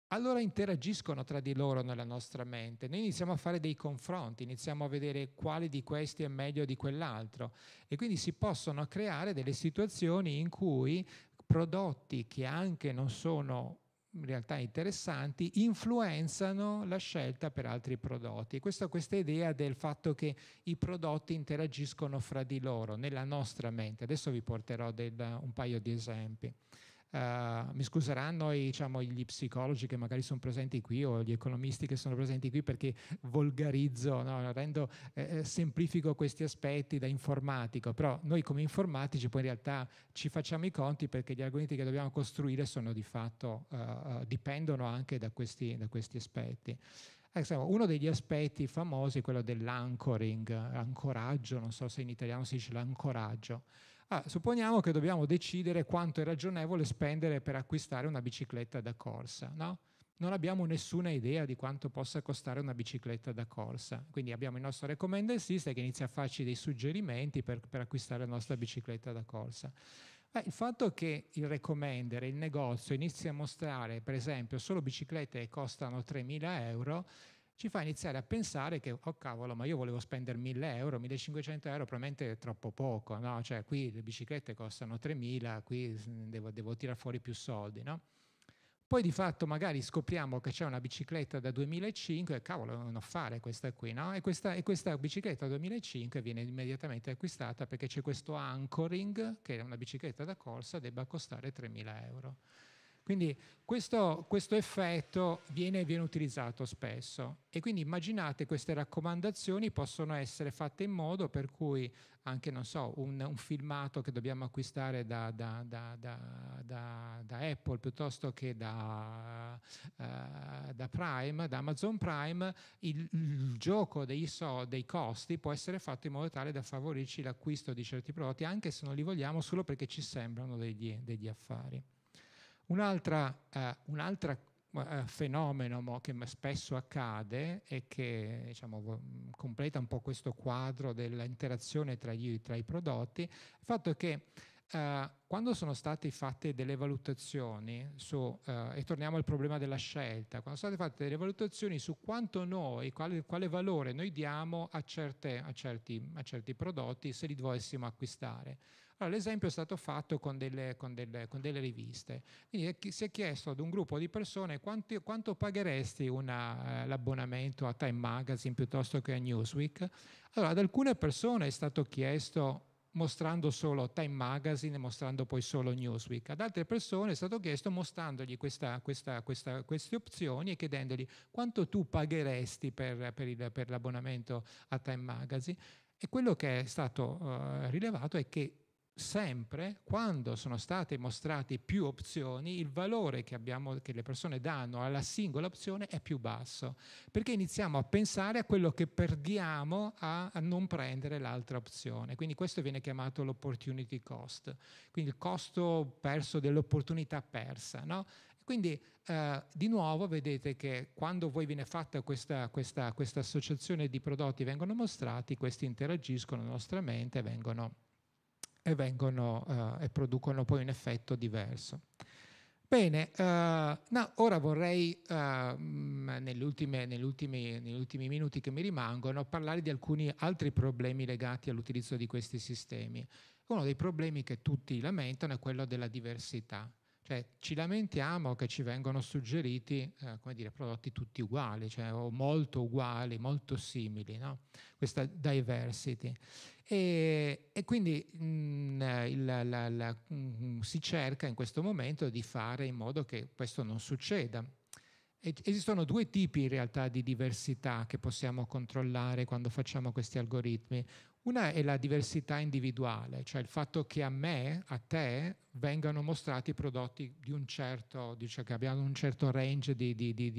allora interagiscono tra di loro nella nostra mente, noi iniziamo a fare dei confronti, iniziamo a vedere quale di questi è meglio di quell'altro e quindi si possono creare delle situazioni in cui prodotti che anche non sono in realtà interessanti influenzano la scelta per altri prodotti. Questa, questa idea del fatto che i prodotti interagiscono fra di loro nella nostra mente. Adesso vi porterò del, un paio di esempi. Uh, mi scuseranno i, diciamo, gli psicologi che magari sono presenti qui o gli economisti che sono presenti qui perché volgarizzo, no? Rendo, eh, eh, semplifico questi aspetti da informatico, però noi come informatici poi in realtà ci facciamo i conti perché gli argomenti che dobbiamo costruire sono di fatto, uh, dipendono anche da questi, da questi aspetti. Uno degli aspetti famosi è quello dell'anchoring, ancoraggio, non so se in italiano si dice l'ancoraggio. Ah, supponiamo che dobbiamo decidere quanto è ragionevole spendere per acquistare una bicicletta da corsa, no? Non abbiamo nessuna idea di quanto possa costare una bicicletta da corsa, quindi abbiamo il nostro recommender system che inizia a farci dei suggerimenti per, per acquistare la nostra bicicletta da corsa. Beh, il fatto che il recommender, il negozio, inizi a mostrare, per esempio, solo biciclette che costano 3.000 euro, ci fa iniziare a pensare che, oh cavolo, ma io volevo spendere 1000 euro, 1500 euro probabilmente è troppo poco, no? Cioè qui le biciclette costano 3000, qui mm, devo, devo tirare fuori più soldi, no? Poi di fatto magari scopriamo che c'è una bicicletta da 2005 e cavolo, non ho fare questa qui, no? E questa, e questa bicicletta 2005 viene immediatamente acquistata perché c'è questo anchoring che è una bicicletta da corsa debba costare 3.000 euro. Quindi questo, questo effetto viene, viene, utilizzato spesso e quindi immaginate queste raccomandazioni possono essere fatte in modo per cui anche, non so, un, un filmato che dobbiamo acquistare da, da, da, da Apple piuttosto che da, uh, Prime, da Amazon Prime, il, il gioco dei, so, dei costi può essere fatto in modo tale da favorirci l'acquisto di certi prodotti anche se non li vogliamo solo perché ci sembrano degli, degli affari. Un altro eh, un eh, fenomeno che spesso accade e che diciamo, completa un po' questo quadro dell'interazione tra, tra, i prodotti, è il fatto che eh, quando sono state fatte delle valutazioni su, eh, e torniamo al problema della scelta, quando sono state fatte delle valutazioni su quanto noi, quale, quale valore noi diamo a, certe, a, certi, a certi prodotti se li dovessimo acquistare allora, l'esempio è stato fatto con delle, con delle, con delle riviste. Quindi si è chiesto ad un gruppo di persone quanti, quanto pagheresti una, eh, l'abbonamento a Time Magazine piuttosto che a Newsweek. Allora, ad alcune persone è stato chiesto mostrando solo Time Magazine e mostrando poi solo Newsweek. Ad altre persone è stato chiesto mostrandogli questa, questa, questa, queste opzioni e chiedendogli quanto tu pagheresti per, per, il, per l'abbonamento a Time Magazine. E quello che è stato uh, rilevato è che sempre, quando sono state mostrate più opzioni, il valore che, abbiamo, che, le persone danno alla singola opzione è più basso, perché iniziamo a pensare a quello che perdiamo a, a non prendere l'altra opzione. Quindi questo viene chiamato l'opportunity cost, quindi il costo perso dell'opportunità persa. No? Quindi eh, di nuovo vedete che quando voi viene fatta questa, questa, questa associazione di prodotti vengono mostrati, questi interagiscono nella nostra mente e vengono e, vengono, eh, e producono poi un effetto diverso. Bene, uh, no, ora vorrei, uh, eh, mm, negli, ultimi, negli, ultimi, negli, ultimi, minuti che mi rimangono, parlare di alcuni altri problemi legati all'utilizzo di questi sistemi. Uno dei problemi che tutti lamentano è quello della diversità. Cioè, ci lamentiamo che ci vengono suggeriti eh, dire, prodotti tutti uguali, cioè, o molto uguali, molto simili, no? questa diversity. E, e quindi mh, mm, eh, il, la, la, mh, mm, si cerca in questo momento di fare in modo che questo non succeda. esistono due tipi in realtà di diversità che possiamo controllare quando facciamo questi algoritmi. Una è la diversità individuale, cioè il fatto che a me, a te, vengano mostrati prodotti di un certo, diciamo, che abbiano un certo range di, di, di,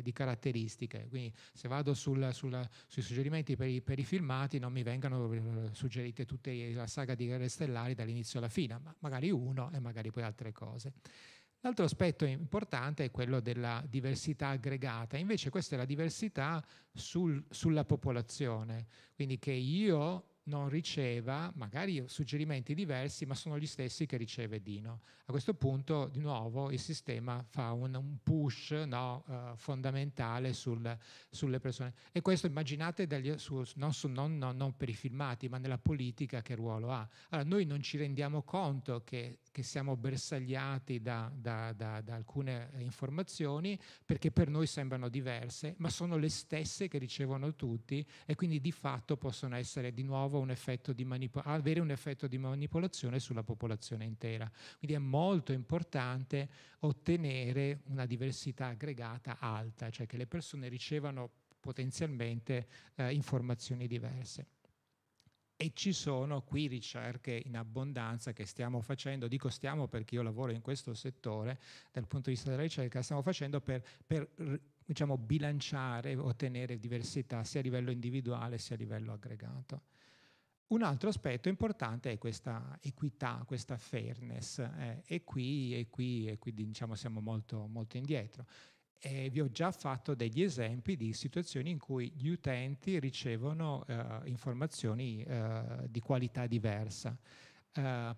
di caratteristiche. Quindi se vado sul, sulla, sui suggerimenti per i, per i, filmati non mi vengano eh, suggerite tutte la saga di Guerre Stellari dall'inizio alla fine, ma magari uno e magari poi altre cose. L'altro aspetto importante è quello della diversità aggregata, invece questa è la diversità sul, sulla popolazione, quindi che io non riceva magari suggerimenti diversi, ma sono gli stessi che riceve Dino. A questo punto, di nuovo, il sistema fa un, un push no, uh, fondamentale sul, sulle persone. E questo immaginate dagli, su, non, su, non, non, per i filmati, ma nella politica che ruolo ha. Allora, noi non ci rendiamo conto che, che siamo bersagliati da, da, da, da alcune informazioni perché per noi sembrano diverse, ma sono le stesse che ricevono tutti e quindi di fatto possono essere di nuovo può un avere un effetto di manipolazione sulla popolazione intera. Quindi è molto importante ottenere una diversità aggregata alta, cioè che le persone ricevano potenzialmente eh, informazioni diverse. E ci sono qui ricerche in abbondanza che stiamo facendo, dico stiamo perché io lavoro in questo settore, dal punto di vista della ricerca, stiamo facendo per, per diciamo, bilanciare, ottenere diversità sia a livello individuale sia a livello aggregato. Un altro aspetto importante è questa equità, questa fairness eh, e qui, e qui, e qui diciamo, siamo molto, molto indietro. E eh, vi ho già fatto degli esempi di situazioni in cui gli utenti ricevono eh, informazioni eh, di qualità diversa. Eh,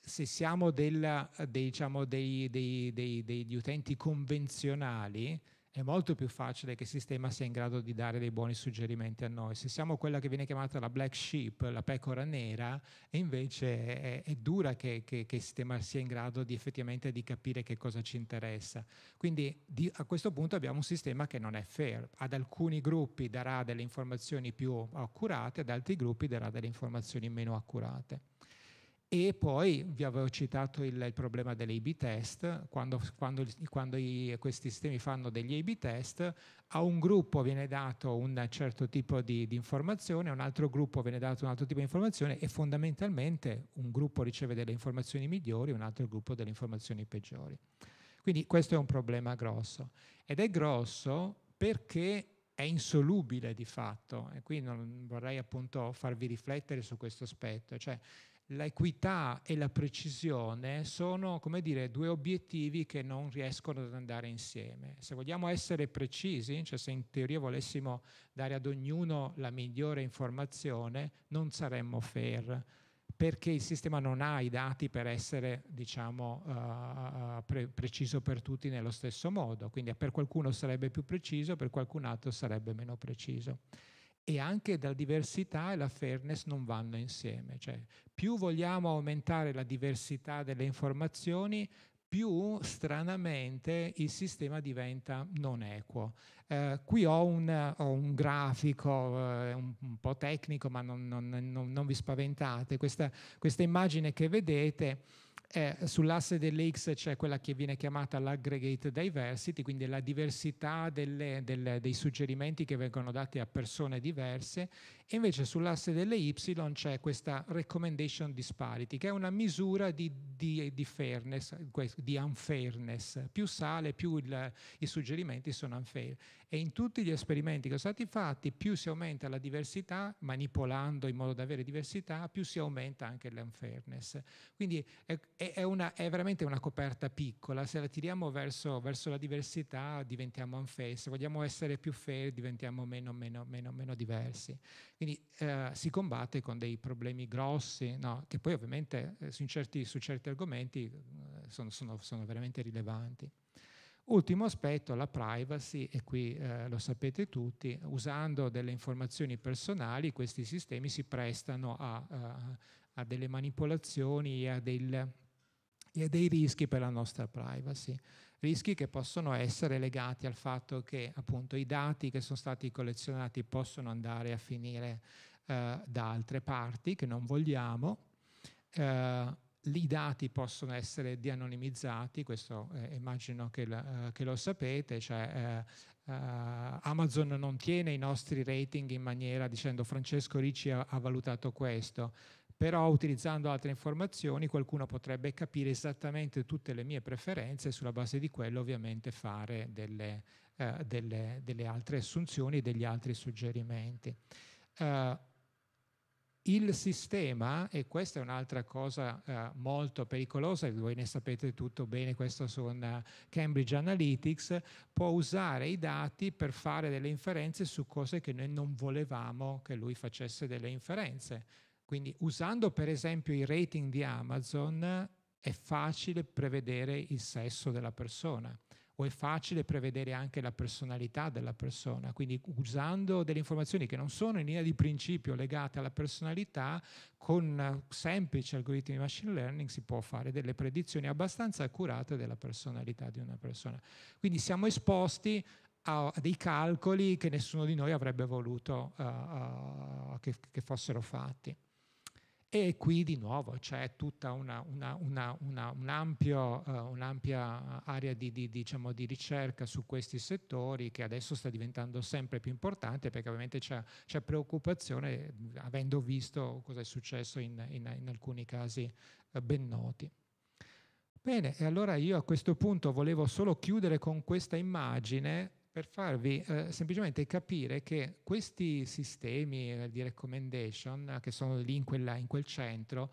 se siamo della, diciamo, dei, diciamo, dei, dei, degli utenti convenzionali, è molto più facile che il sistema sia in grado di dare dei buoni suggerimenti a noi. Se siamo quella che viene chiamata la black sheep, la pecora nera, e invece è, è dura che, che, che, il sistema sia in grado di effettivamente di capire che cosa ci interessa. Quindi di, a questo punto abbiamo un sistema che non è fair. Ad alcuni gruppi darà delle informazioni più accurate, ad altri gruppi darà delle informazioni meno accurate. E poi vi avevo citato il, il problema delle A-B test, quando, quando, quando i, questi sistemi fanno degli A-B test, a un gruppo viene dato un certo tipo di, di, informazione, a un altro gruppo viene dato un altro tipo di informazione e fondamentalmente un gruppo riceve delle informazioni migliori, un altro gruppo delle informazioni peggiori. Quindi questo è un problema grosso ed è grosso perché è insolubile di fatto e qui non, vorrei appunto farvi riflettere su questo aspetto. Cioè, l'equità e la precisione sono, come dire, due obiettivi che non riescono ad andare insieme. Se vogliamo essere precisi, cioè se in teoria volessimo dare ad ognuno la migliore informazione, non saremmo fair perché il sistema non ha i dati per essere diciamo, uh, pre- preciso per tutti nello stesso modo, quindi per qualcuno sarebbe più preciso, per qualcun altro sarebbe meno preciso e anche la diversità e la fairness non vanno insieme. Cioè, più vogliamo aumentare la diversità delle informazioni, più stranamente il sistema diventa non equo. Eh, qui ho un, ho un grafico eh, un, un, po' tecnico, ma non, non, non, non vi spaventate. Questa, questa, immagine che vedete eh, sull'asse delle X c'è quella che viene chiamata l'aggregate diversity, quindi la diversità delle, delle, dei suggerimenti che vengono dati a persone diverse, e invece sull'asse delle Y c'è questa recommendation disparity, che è una misura di, di, di fairness, di unfairness. Più sale, più il, i suggerimenti sono unfair. E in tutti gli esperimenti che sono stati fatti, più si aumenta la diversità, manipolando in modo da avere diversità, più si aumenta anche l'unfairness. Quindi è è, una, è, veramente una coperta piccola, se la tiriamo verso, verso la diversità diventiamo unfair, se vogliamo essere più fair diventiamo meno, meno, meno, meno diversi. Quindi eh, si combatte con dei problemi grossi, no? che poi ovviamente eh, su, certi, su, certi, argomenti eh, sono, sono, sono, veramente rilevanti. Ultimo aspetto, la privacy, e qui eh, lo sapete tutti, usando delle informazioni personali questi sistemi si prestano a, a, a delle manipolazioni e a del, e dei rischi per la nostra privacy, rischi che possono essere legati al fatto che appunto i dati che sono stati collezionati possono andare a finire eh, da altre parti che non vogliamo. Eh, i dati possono essere de-anonimizzati, questo eh, immagino che, eh, che, lo sapete, cioè, eh, eh, Amazon non tiene i nostri rating in maniera dicendo Francesco Ricci ha, ha valutato questo, però utilizzando altre informazioni qualcuno potrebbe capire esattamente tutte le mie preferenze e sulla base di quello ovviamente fare delle, eh, delle, delle altre assunzioni e degli altri suggerimenti. Uh, il sistema, e questa è un'altra cosa eh, molto pericolosa, voi ne sapete tutto bene, questo su eh, Cambridge Analytics, può usare i dati per fare delle inferenze su cose che noi non volevamo che lui facesse delle inferenze. Quindi usando per esempio i rating di Amazon è facile prevedere il sesso della persona o è facile prevedere anche la personalità della persona. Quindi usando delle informazioni che non sono in linea di principio legate alla personalità, con semplici algoritmi di machine learning si può fare delle predizioni abbastanza accurate della personalità di una persona. Quindi siamo esposti a dei calcoli che nessuno di noi avrebbe voluto uh, uh, che, che fossero fatti. E qui di nuovo c'è tutta una, una, una, un ampio, uh, un'ampia area di, di, diciamo, di, ricerca su questi settori che adesso sta diventando sempre più importante perché ovviamente c'è, c'è preoccupazione avendo visto cosa è successo in, in, in alcuni casi uh, ben noti. Bene, e allora io a questo punto volevo solo chiudere con questa immagine per farvi eh, semplicemente capire che questi sistemi eh, di recommendation eh, che sono lì in, quella, in, quel centro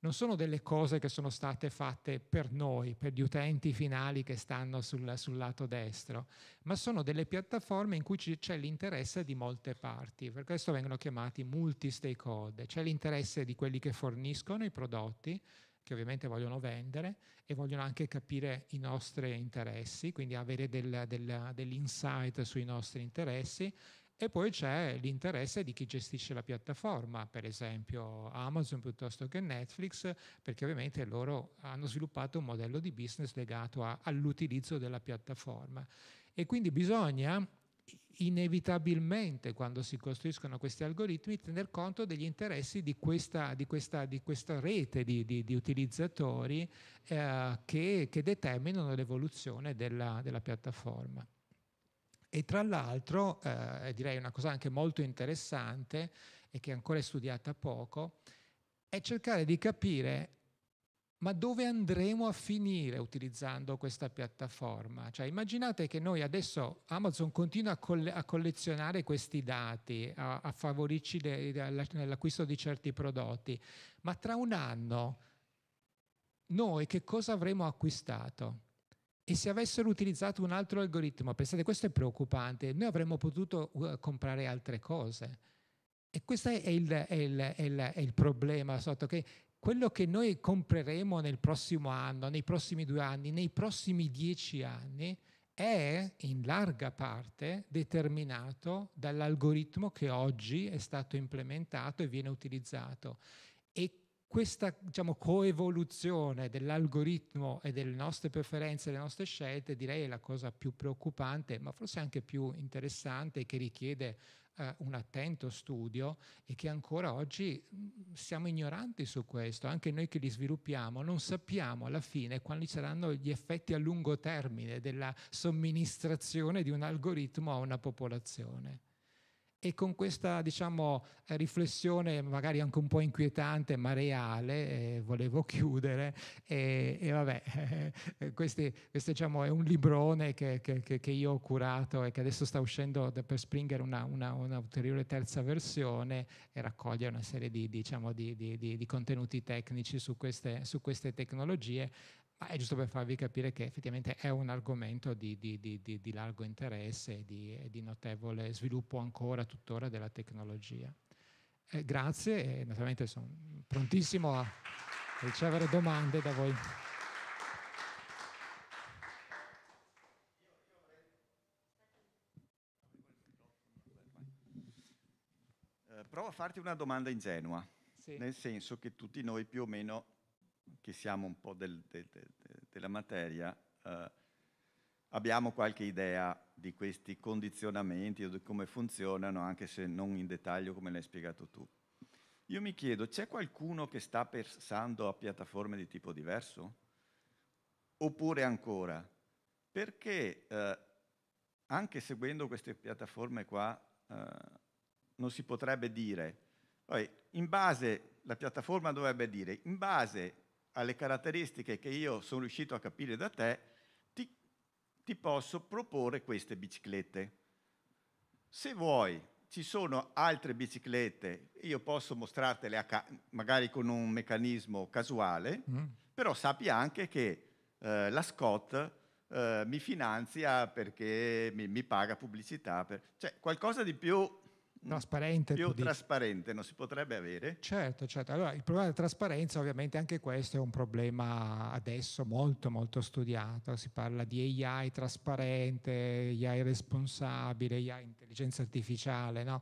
non sono delle cose che sono state fatte per noi, per gli utenti finali che stanno sul, sul lato destro, ma sono delle piattaforme in cui c'è l'interesse di molte parti, per questo vengono chiamati multi-stakeholder, c'è l'interesse di quelli che forniscono i prodotti, che ovviamente vogliono vendere e vogliono anche capire i nostri interessi, quindi avere del, del, dell'insight sui nostri interessi e poi c'è l'interesse di chi gestisce la piattaforma, per esempio Amazon piuttosto che Netflix, perché ovviamente loro hanno sviluppato un modello di business legato a, all'utilizzo della piattaforma. E quindi bisogna inevitabilmente quando si costruiscono questi algoritmi tener conto degli interessi di questa, di questa, di questa rete di, di utilizzatori eh, che, che, determinano l'evoluzione della, della piattaforma. E tra l'altro, eh, direi una cosa anche molto interessante e che ancora è studiata poco, è cercare di capire ma dove andremo a finire utilizzando questa piattaforma? Cioè, immaginate che noi adesso Amazon continua a, coll- a collezionare questi dati, a, a favorirci de- nell'acquisto di certi prodotti, ma tra un anno noi che cosa avremo acquistato? E se avessero utilizzato un altro algoritmo, pensate questo è preoccupante, noi avremmo potuto uh, comprare altre cose. E questo è il, è, il, è, il, è il, problema sotto che quello che noi compreremo nel prossimo anno, nei prossimi due anni, nei prossimi dieci anni, è in larga parte determinato dall'algoritmo che oggi è stato implementato e viene utilizzato. E questa diciamo, coevoluzione dell'algoritmo e delle nostre preferenze, delle nostre scelte, direi è la cosa più preoccupante, ma forse anche più interessante che richiede eh, un attento studio e che ancora oggi mm, siamo ignoranti su questo, anche noi che li sviluppiamo non sappiamo alla fine quali saranno gli effetti a lungo termine della somministrazione di un algoritmo a una popolazione. E con questa diciamo, riflessione, magari anche un po' inquietante, ma reale, eh, volevo [laughs] chiudere. E, e vabbè, eh, questo diciamo, è un librone che, che, che, io ho curato e che adesso sta uscendo per Springer una, una, una ulteriore terza versione e raccoglie una serie di, diciamo, di, di, di contenuti tecnici su queste, su queste tecnologie Ah, è giusto per farvi capire che effettivamente è un argomento di, di, di, di largo interesse e di, notevole sviluppo ancora tuttora della tecnologia. Eh, grazie e naturalmente sono prontissimo a ricevere domande da voi. Eh, provo a farti una domanda ingenua, sì. nel senso che tutti noi più o meno che siamo un po' del, de, de, della materia, eh, abbiamo qualche idea di questi condizionamenti o di come funzionano, anche se non in dettaglio come l'hai spiegato tu. Io mi chiedo, c'è qualcuno che sta pensando a piattaforme di tipo diverso? Oppure ancora, perché eh, anche seguendo queste piattaforme qua eh, non si potrebbe dire, poi in base, la piattaforma dovrebbe dire, in base alle caratteristiche che io sono riuscito a capire da te, ti, ti posso proporre queste biciclette. Se vuoi, ci sono altre biciclette, io posso mostrartele magari con un meccanismo casuale, mm. però sappi anche che eh, la Scott eh, mi finanzia perché mi, mi paga pubblicità, per... cioè qualcosa di più trasparente. Più trasparente dici. non si potrebbe avere? Certo, certo. Allora il problema della trasparenza ovviamente anche questo è un problema adesso molto molto studiato, si parla di AI trasparente, AI responsabile, AI intelligenza artificiale, no?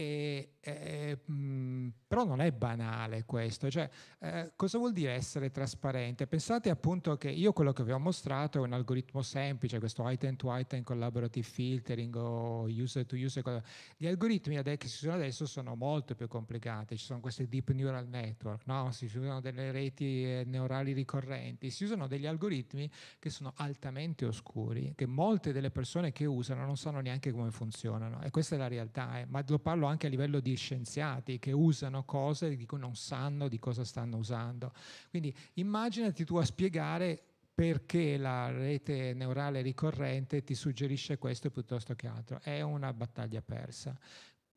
E, e, mh, mm, però non è banale questo, cioè, eh, cosa vuol dire essere trasparente? Pensate appunto che io quello che vi ho mostrato è un algoritmo semplice, questo item to item collaborative filtering o user to user. Gli algoritmi che si usano adesso sono molto più complicati, ci sono questi deep neural network, no? si usano delle reti eh, neurali ricorrenti, si usano degli algoritmi che sono altamente oscuri, che molte delle persone che usano non sanno neanche come funzionano e questa è la realtà, eh. ma lo parlo anche a livello di scienziati che usano cose di cui non sanno di cosa stanno usando. Quindi immaginati tu a spiegare perché la rete neurale ricorrente ti suggerisce questo piuttosto che altro. È una battaglia persa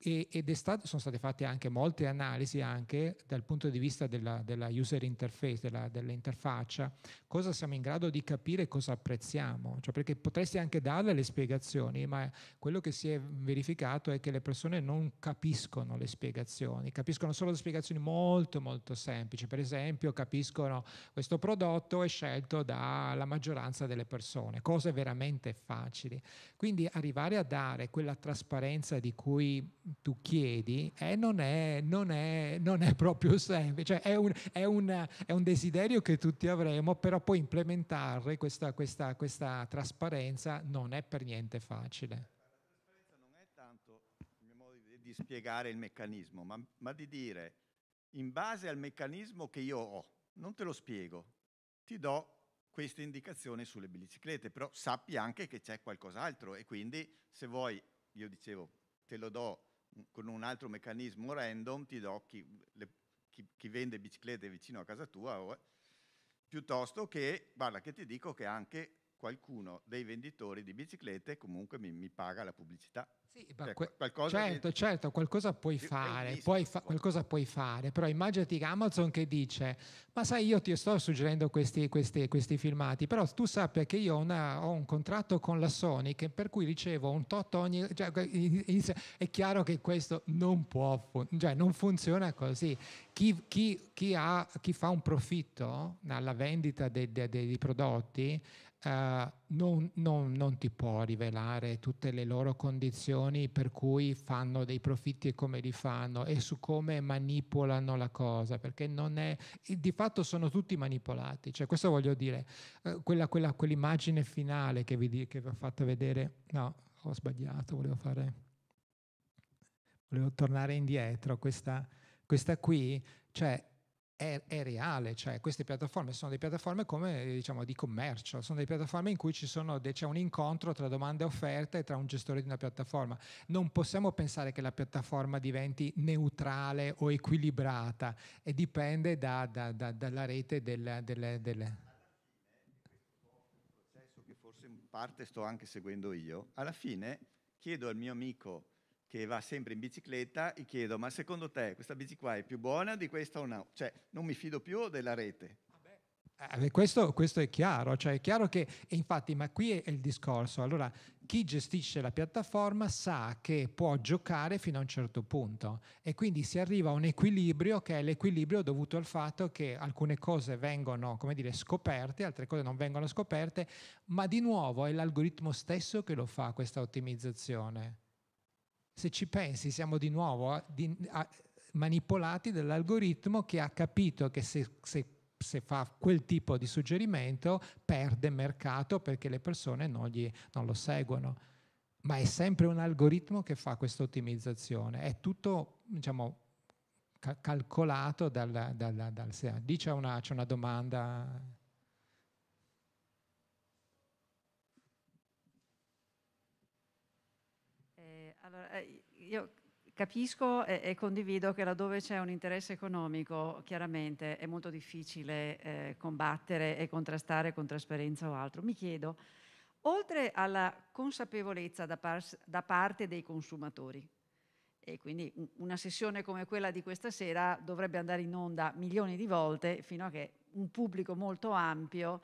e, ed stato, sono state fatte anche molte analisi anche dal punto di vista della, della user interface, della, dell'interfaccia, cosa siamo in grado di capire e cosa apprezziamo, cioè, perché potresti anche darle le spiegazioni, ma quello che si è verificato è che le persone non capiscono le spiegazioni, capiscono solo le spiegazioni molto molto semplici, per esempio capiscono questo prodotto è scelto dalla maggioranza delle persone, cose veramente facili. Quindi arrivare a dare quella trasparenza di cui tu chiedi eh, non, è, non, è, non, è, proprio semplice, cioè, è, un, un, è, un, desiderio che tutti avremo, però poi implementare questa, questa, questa trasparenza non è per niente facile. La trasparenza non è tanto il mio modo di, di spiegare il meccanismo, ma, ma di dire in base al meccanismo che io ho, non te lo spiego, ti do questa indicazione sulle biciclette, però sappi anche che c'è qualcos'altro e quindi se vuoi, io dicevo, te lo do con un altro meccanismo random ti do chi, le, chi, chi vende biciclette vicino a casa tua, o, eh, piuttosto che, guarda che ti dico che anche qualcuno dei venditori di biciclette comunque mi, mi paga la pubblicità. Sì, cioè, que- certo, che... certo, qualcosa puoi fare, puoi fa- qualcosa puoi fare, però immaginati Amazon che dice, ma sai io ti sto suggerendo questi, questi, questi filmati, però tu sappia che io ho, una, ho, un contratto con la Sony che, per cui ricevo un tot ogni... Cioè, è chiaro che questo non può, fun- cioè non funziona così. Chi, chi, chi, ha, chi, fa un profitto nella vendita dei, dei, dei prodotti Uh, non, non, non, ti può rivelare tutte le loro condizioni per cui fanno dei profitti e come li fanno e su come manipolano la cosa, perché non è, di fatto sono tutti manipolati, cioè questo voglio dire, uh, quella, quella, quell'immagine finale che vi, che vi, ho fatto vedere, no, ho sbagliato, volevo fare, volevo tornare indietro, questa, questa qui, cioè è, è, reale, cioè queste piattaforme sono delle piattaforme come diciamo di commercio, sono delle piattaforme in cui ci sono, c'è un incontro tra domanda e offerta e tra un gestore di una piattaforma. Non possiamo pensare che la piattaforma diventi neutrale o equilibrata e dipende da, da, da, dalla rete del... del, del che forse in parte sto anche seguendo io, alla fine chiedo al mio amico che va sempre in bicicletta, gli chiedo, ma secondo te questa bici qua è più buona di questa o no? Cioè, non mi fido più della rete. Eh, questo, questo, è chiaro, cioè è chiaro che, infatti, ma qui è il discorso. Allora, chi gestisce la piattaforma sa che può giocare fino a un certo punto e quindi si arriva a un equilibrio che è l'equilibrio dovuto al fatto che alcune cose vengono, come dire, scoperte, altre cose non vengono scoperte, ma di nuovo è l'algoritmo stesso che lo fa questa ottimizzazione se ci pensi, siamo di nuovo a, eh, di, a, manipolati dall'algoritmo che ha capito che se, se, se, fa quel tipo di suggerimento perde mercato perché le persone non, gli, non lo seguono. Ma è sempre un algoritmo che fa questa ottimizzazione, è tutto diciamo, calcolato dal, dal, dal, dal, Lì c'è una, c'è una domanda. Allora, eh, io capisco e, e, condivido che laddove c'è un interesse economico chiaramente è molto difficile eh, combattere e contrastare con trasparenza o altro. Mi chiedo, oltre alla consapevolezza da, par da parte dei consumatori, e quindi una sessione come quella di questa sera dovrebbe andare in onda milioni di volte fino a che un pubblico molto ampio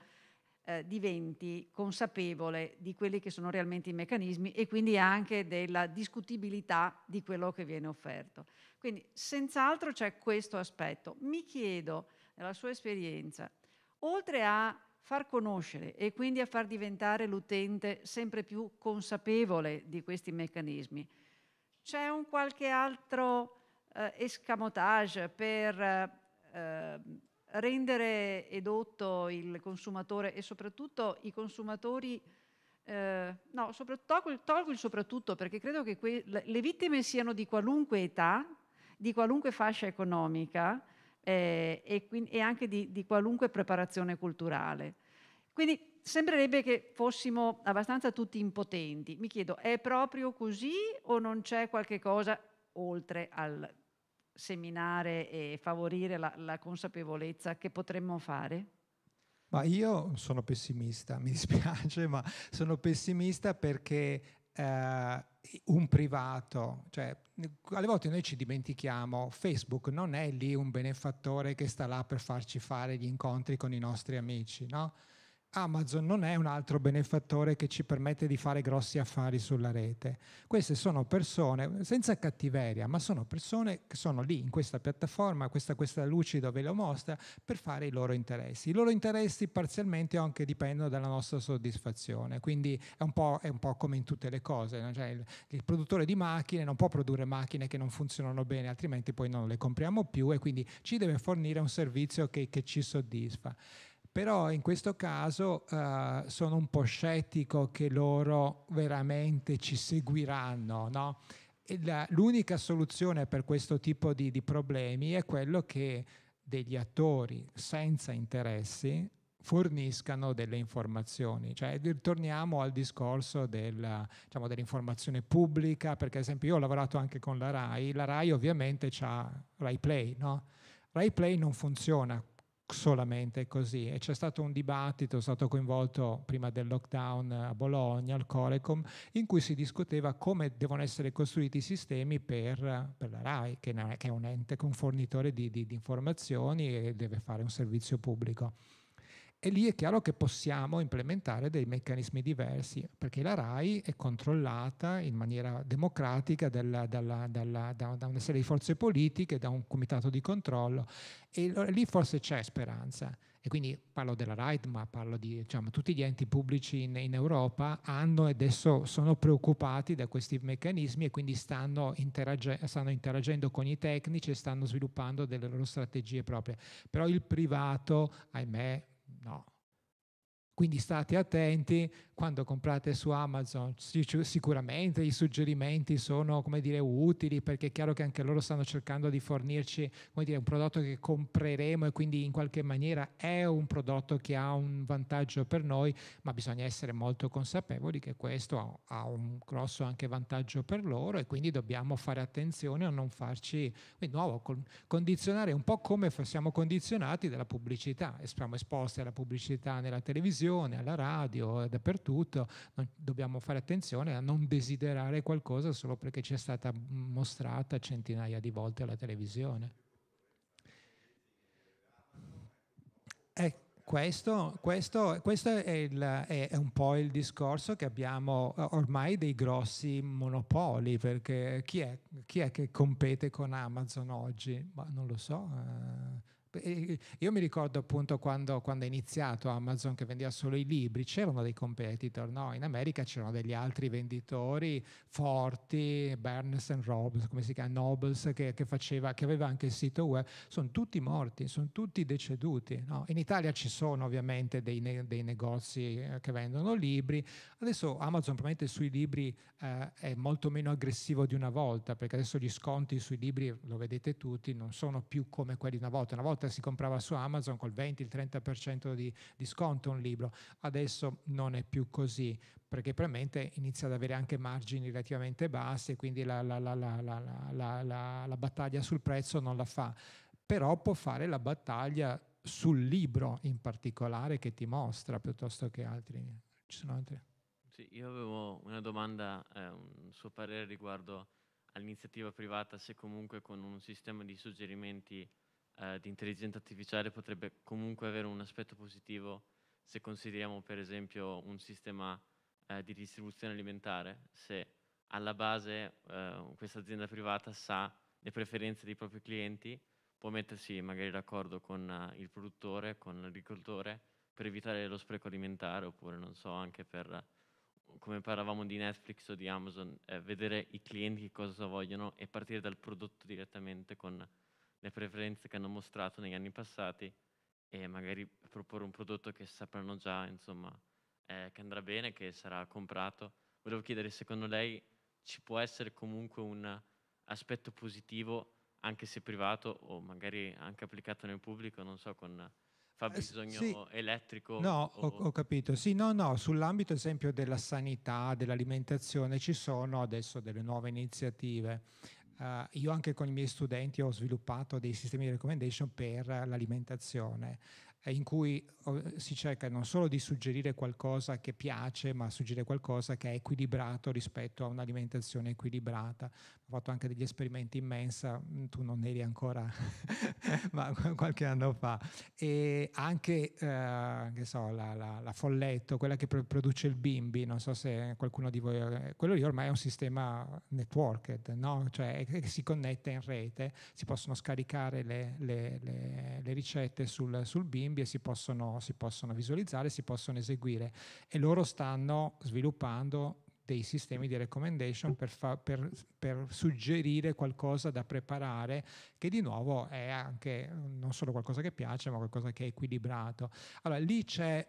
eh, diventi consapevole di quelli che sono realmente i meccanismi e quindi anche della discutibilità di quello che viene offerto. Quindi senz'altro c'è questo aspetto. Mi chiedo, nella sua esperienza, oltre a far conoscere e quindi a far diventare l'utente sempre più consapevole di questi meccanismi, c'è un qualche altro eh, escamotage per eh, ehm, rendere edotto il consumatore e soprattutto i consumatori, eh, no, sopra, tolgo, tolgo, il soprattutto perché credo che que, le vittime siano di qualunque età, di qualunque fascia economica eh, e, quindi, e, anche di, di qualunque preparazione culturale. Quindi sembrerebbe che fossimo abbastanza tutti impotenti. Mi chiedo, è proprio così o non c'è qualche cosa oltre al seminare e favorire la, la consapevolezza che potremmo fare? Ma io sono pessimista, [laughs] mi dispiace, ma sono pessimista perché eh, un privato, cioè alle volte noi ci dimentichiamo, Facebook non è lì un benefattore che sta là per farci fare gli incontri con i nostri amici, no? Amazon non è un altro benefattore che ci permette di fare grossi affari sulla rete. Queste sono persone, senza cattiveria, ma sono persone che sono lì in questa piattaforma, questa, questa luce dove lo mostra, per fare i loro interessi. I loro interessi parzialmente anche dipendono dalla nostra soddisfazione, quindi è un po', è un po come in tutte le cose. No? Cioè il, il produttore di macchine non può produrre macchine che non funzionano bene, altrimenti poi non le compriamo più e quindi ci deve fornire un servizio che, che ci soddisfa. Però in questo caso eh, sono un po' scettico che loro veramente ci seguiranno. No? La, l'unica soluzione per questo tipo di, di problemi è quello che degli attori senza interessi forniscano delle informazioni. Cioè, ritorniamo al discorso del, diciamo, dell'informazione pubblica, perché ad esempio io ho lavorato anche con la RAI, la RAI ovviamente ha RaiPlay, no? RAI non funziona solamente così e c'è stato un dibattito, sono stato coinvolto prima del lockdown a Bologna, al Corecom, in cui si discuteva come devono essere costruiti i sistemi per, per la RAI, che è un ente, un fornitore di, di, di informazioni e deve fare un servizio pubblico. E lì è chiaro che possiamo implementare dei meccanismi diversi, perché la RAI è controllata in maniera democratica dalla, dalla, dalla, da, da, una serie di forze politiche, da un comitato di controllo, e lì forse c'è speranza. E quindi parlo della RAI, ma parlo di diciamo, tutti gli enti pubblici in, in Europa hanno e adesso sono preoccupati da questi meccanismi e quindi stanno, interage- stanno interagendo con i tecnici e stanno sviluppando delle loro strategie proprie. Però il privato, ahimè, No. Quindi state attenti quando comprate su Amazon, sicuramente i suggerimenti sono dire, utili perché è chiaro che anche loro stanno cercando di fornirci dire, un prodotto che compreremo e quindi in qualche maniera è un prodotto che ha un vantaggio per noi, ma bisogna essere molto consapevoli che questo ha un grosso anche vantaggio per loro e quindi dobbiamo fare attenzione a non farci di nuovo condizionare un po' come siamo condizionati dalla pubblicità, siamo esposti alla pubblicità nella televisione televisione, alla radio, eh, dappertutto, dobbiamo fare attenzione a non desiderare qualcosa solo perché ci è stata mostrata centinaia di volte alla televisione. E questo, questo, questo è, il, è, è, un po' il discorso che abbiamo eh, ormai dei grossi monopoli, perché chi è, chi è che compete con Amazon oggi? Ma non lo so. Eh io mi ricordo appunto quando, quando, è iniziato Amazon che vendeva solo i libri, c'erano dei competitor, no? In America c'erano degli altri venditori forti, Berners and Robles, come si chiama, Nobles, che, che, faceva, che aveva anche il sito web, sono tutti morti, sono tutti deceduti. No? In Italia ci sono ovviamente dei, ne- dei, negozi eh, che vendono libri, adesso Amazon probabilmente sui libri eh, è molto meno aggressivo di una volta, perché adesso gli sconti sui libri, lo vedete tutti, non sono più come quelli di una volta. Una volta volta si comprava su Amazon col 20-30% di, di sconto un libro, adesso non è più così perché probabilmente inizia ad avere anche margini relativamente bassi e quindi la, la, la, la battaglia sul prezzo non la fa, però può fare la battaglia sul libro in particolare che ti mostra piuttosto che altri. Ci sono altri? Sì, io avevo una domanda, eh, un suo parere riguardo all'iniziativa privata, se comunque con un sistema di suggerimenti eh, di intelligenza artificiale potrebbe comunque avere un aspetto positivo se consideriamo per esempio un sistema eh, di distribuzione alimentare, se alla base eh, questa azienda privata sa le preferenze dei propri clienti, può mettersi magari d'accordo con eh, il produttore, con l'agricoltore, per evitare lo spreco alimentare, oppure non so, anche per, come parlavamo di Netflix o di Amazon, eh, vedere i clienti che cosa vogliono e partire dal prodotto direttamente con le preferenze che hanno mostrato negli anni passati e magari proporre un prodotto che sapranno già, insomma, eh, che andrà bene, che sarà comprato. Volevo chiedere, secondo lei ci può essere comunque un aspetto positivo, anche se privato o magari anche applicato nel pubblico, non so, con fabbisogno eh, sì. elettrico? No, o... ho, ho, capito. Sì, no, no, sull'ambito esempio della sanità, dell'alimentazione, ci sono adesso delle nuove iniziative. Uh, io anche con i miei studenti ho sviluppato dei sistemi di recommendation per l'alimentazione, eh, in cui oh, si cerca non solo di suggerire qualcosa che piace, ma suggerire qualcosa che è equilibrato rispetto a un'alimentazione equilibrata, ho fatto anche degli esperimenti in mensa, mm, tu non eri ancora, [laughs] ma qualche anno fa, e anche eh, che so, la, la, la, Folletto, quella che produce il bimbi, non so se qualcuno di voi, eh, quello lì ormai è un sistema networked, no? cioè si connette in rete, si possono scaricare le, le, le, le ricette sul, sul, bimbi e si possono, si possono visualizzare, si possono eseguire e loro stanno sviluppando dei sistemi di recommendation per, fa, per, per, suggerire qualcosa da preparare, che di nuovo è anche non solo qualcosa che piace, ma qualcosa che è equilibrato. Allora lì c'è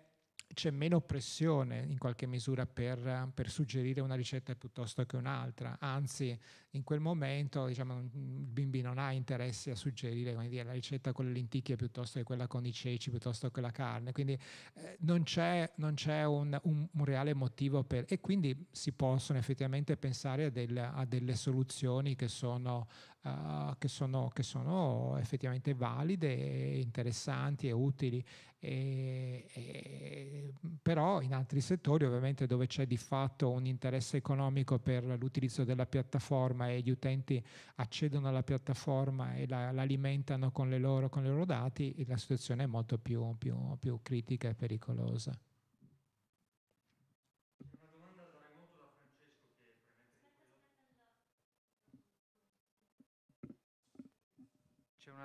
c'è meno pressione in qualche misura per, per, suggerire una ricetta piuttosto che un'altra, anzi in quel momento diciamo, il bimbi non ha interesse a suggerire dire, la ricetta con le lenticchie piuttosto che quella con i ceci, piuttosto che la carne, quindi eh, non c'è, non c'è un, un, un, reale motivo per... e quindi si possono effettivamente pensare a, del, a delle soluzioni che sono uh, che, sono, che, sono, effettivamente valide, interessanti e utili, e, e, però in altri settori ovviamente dove c'è di fatto un interesse economico per l'utilizzo della piattaforma e gli utenti accedono alla piattaforma e la, l'alimentano con, con, i loro dati, la situazione è molto più, più, più critica e pericolosa.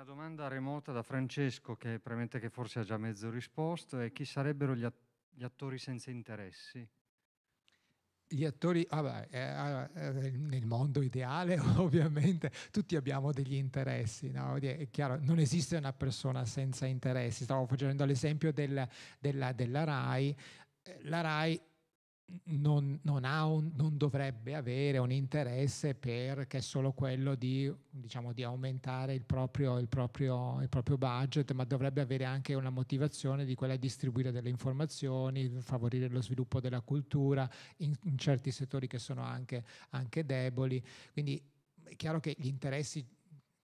domanda remota da Francesco, che premette che forse ha già mezzo risposto, è chi sarebbero gli, att gli attori senza interessi? gli attori ah beh, eh, ah, eh, nel mondo ideale [laughs] ovviamente tutti abbiamo degli interessi no? è chiaro non esiste una persona senza interessi stavo facendo l'esempio della, della, della RAI eh, la RAI non, non, un, non, dovrebbe avere un interesse perché è solo quello di, diciamo, di aumentare il proprio, il, proprio, il proprio, budget, ma dovrebbe avere anche una motivazione di quella di distribuire delle informazioni, favorire lo sviluppo della cultura in, in certi settori che sono anche, anche deboli. Quindi è chiaro che gli interessi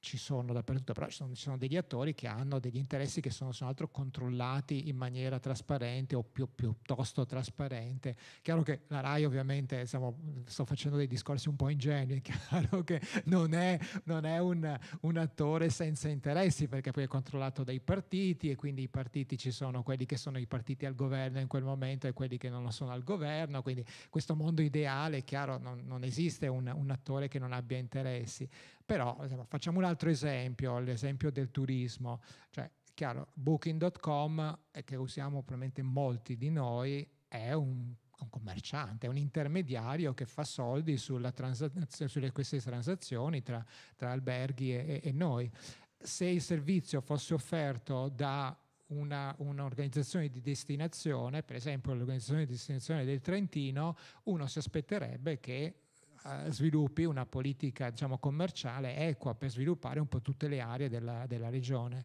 ci sono dappertutto, però ci sono, ci sono, degli attori che hanno degli interessi che sono, sono altro controllati in maniera trasparente o più, piuttosto trasparente. Chiaro che la RAI ovviamente, stiamo, sto facendo dei discorsi un po' ingenui, [laughs] è chiaro che non è, non è un, un, attore senza interessi perché poi è controllato dai partiti e quindi i partiti ci sono quelli che sono i partiti al governo in quel momento e quelli che non lo sono al governo, quindi questo mondo ideale, è chiaro, non, non esiste un, un attore che non abbia interessi, però insomma, facciamo un altro esempio, l'esempio del turismo. Cioè, chiaro, booking.com, eh, che usiamo probabilmente molti di noi, è un un commerciante, un intermediario che fa soldi transaz- su queste transazioni tra, tra alberghi e, e, noi. Se il servizio fosse offerto da una, un'organizzazione di destinazione, per esempio l'organizzazione di destinazione del Trentino, uno si aspetterebbe che eh, sviluppi una politica diciamo, commerciale equa per sviluppare un po' tutte le aree della, della regione.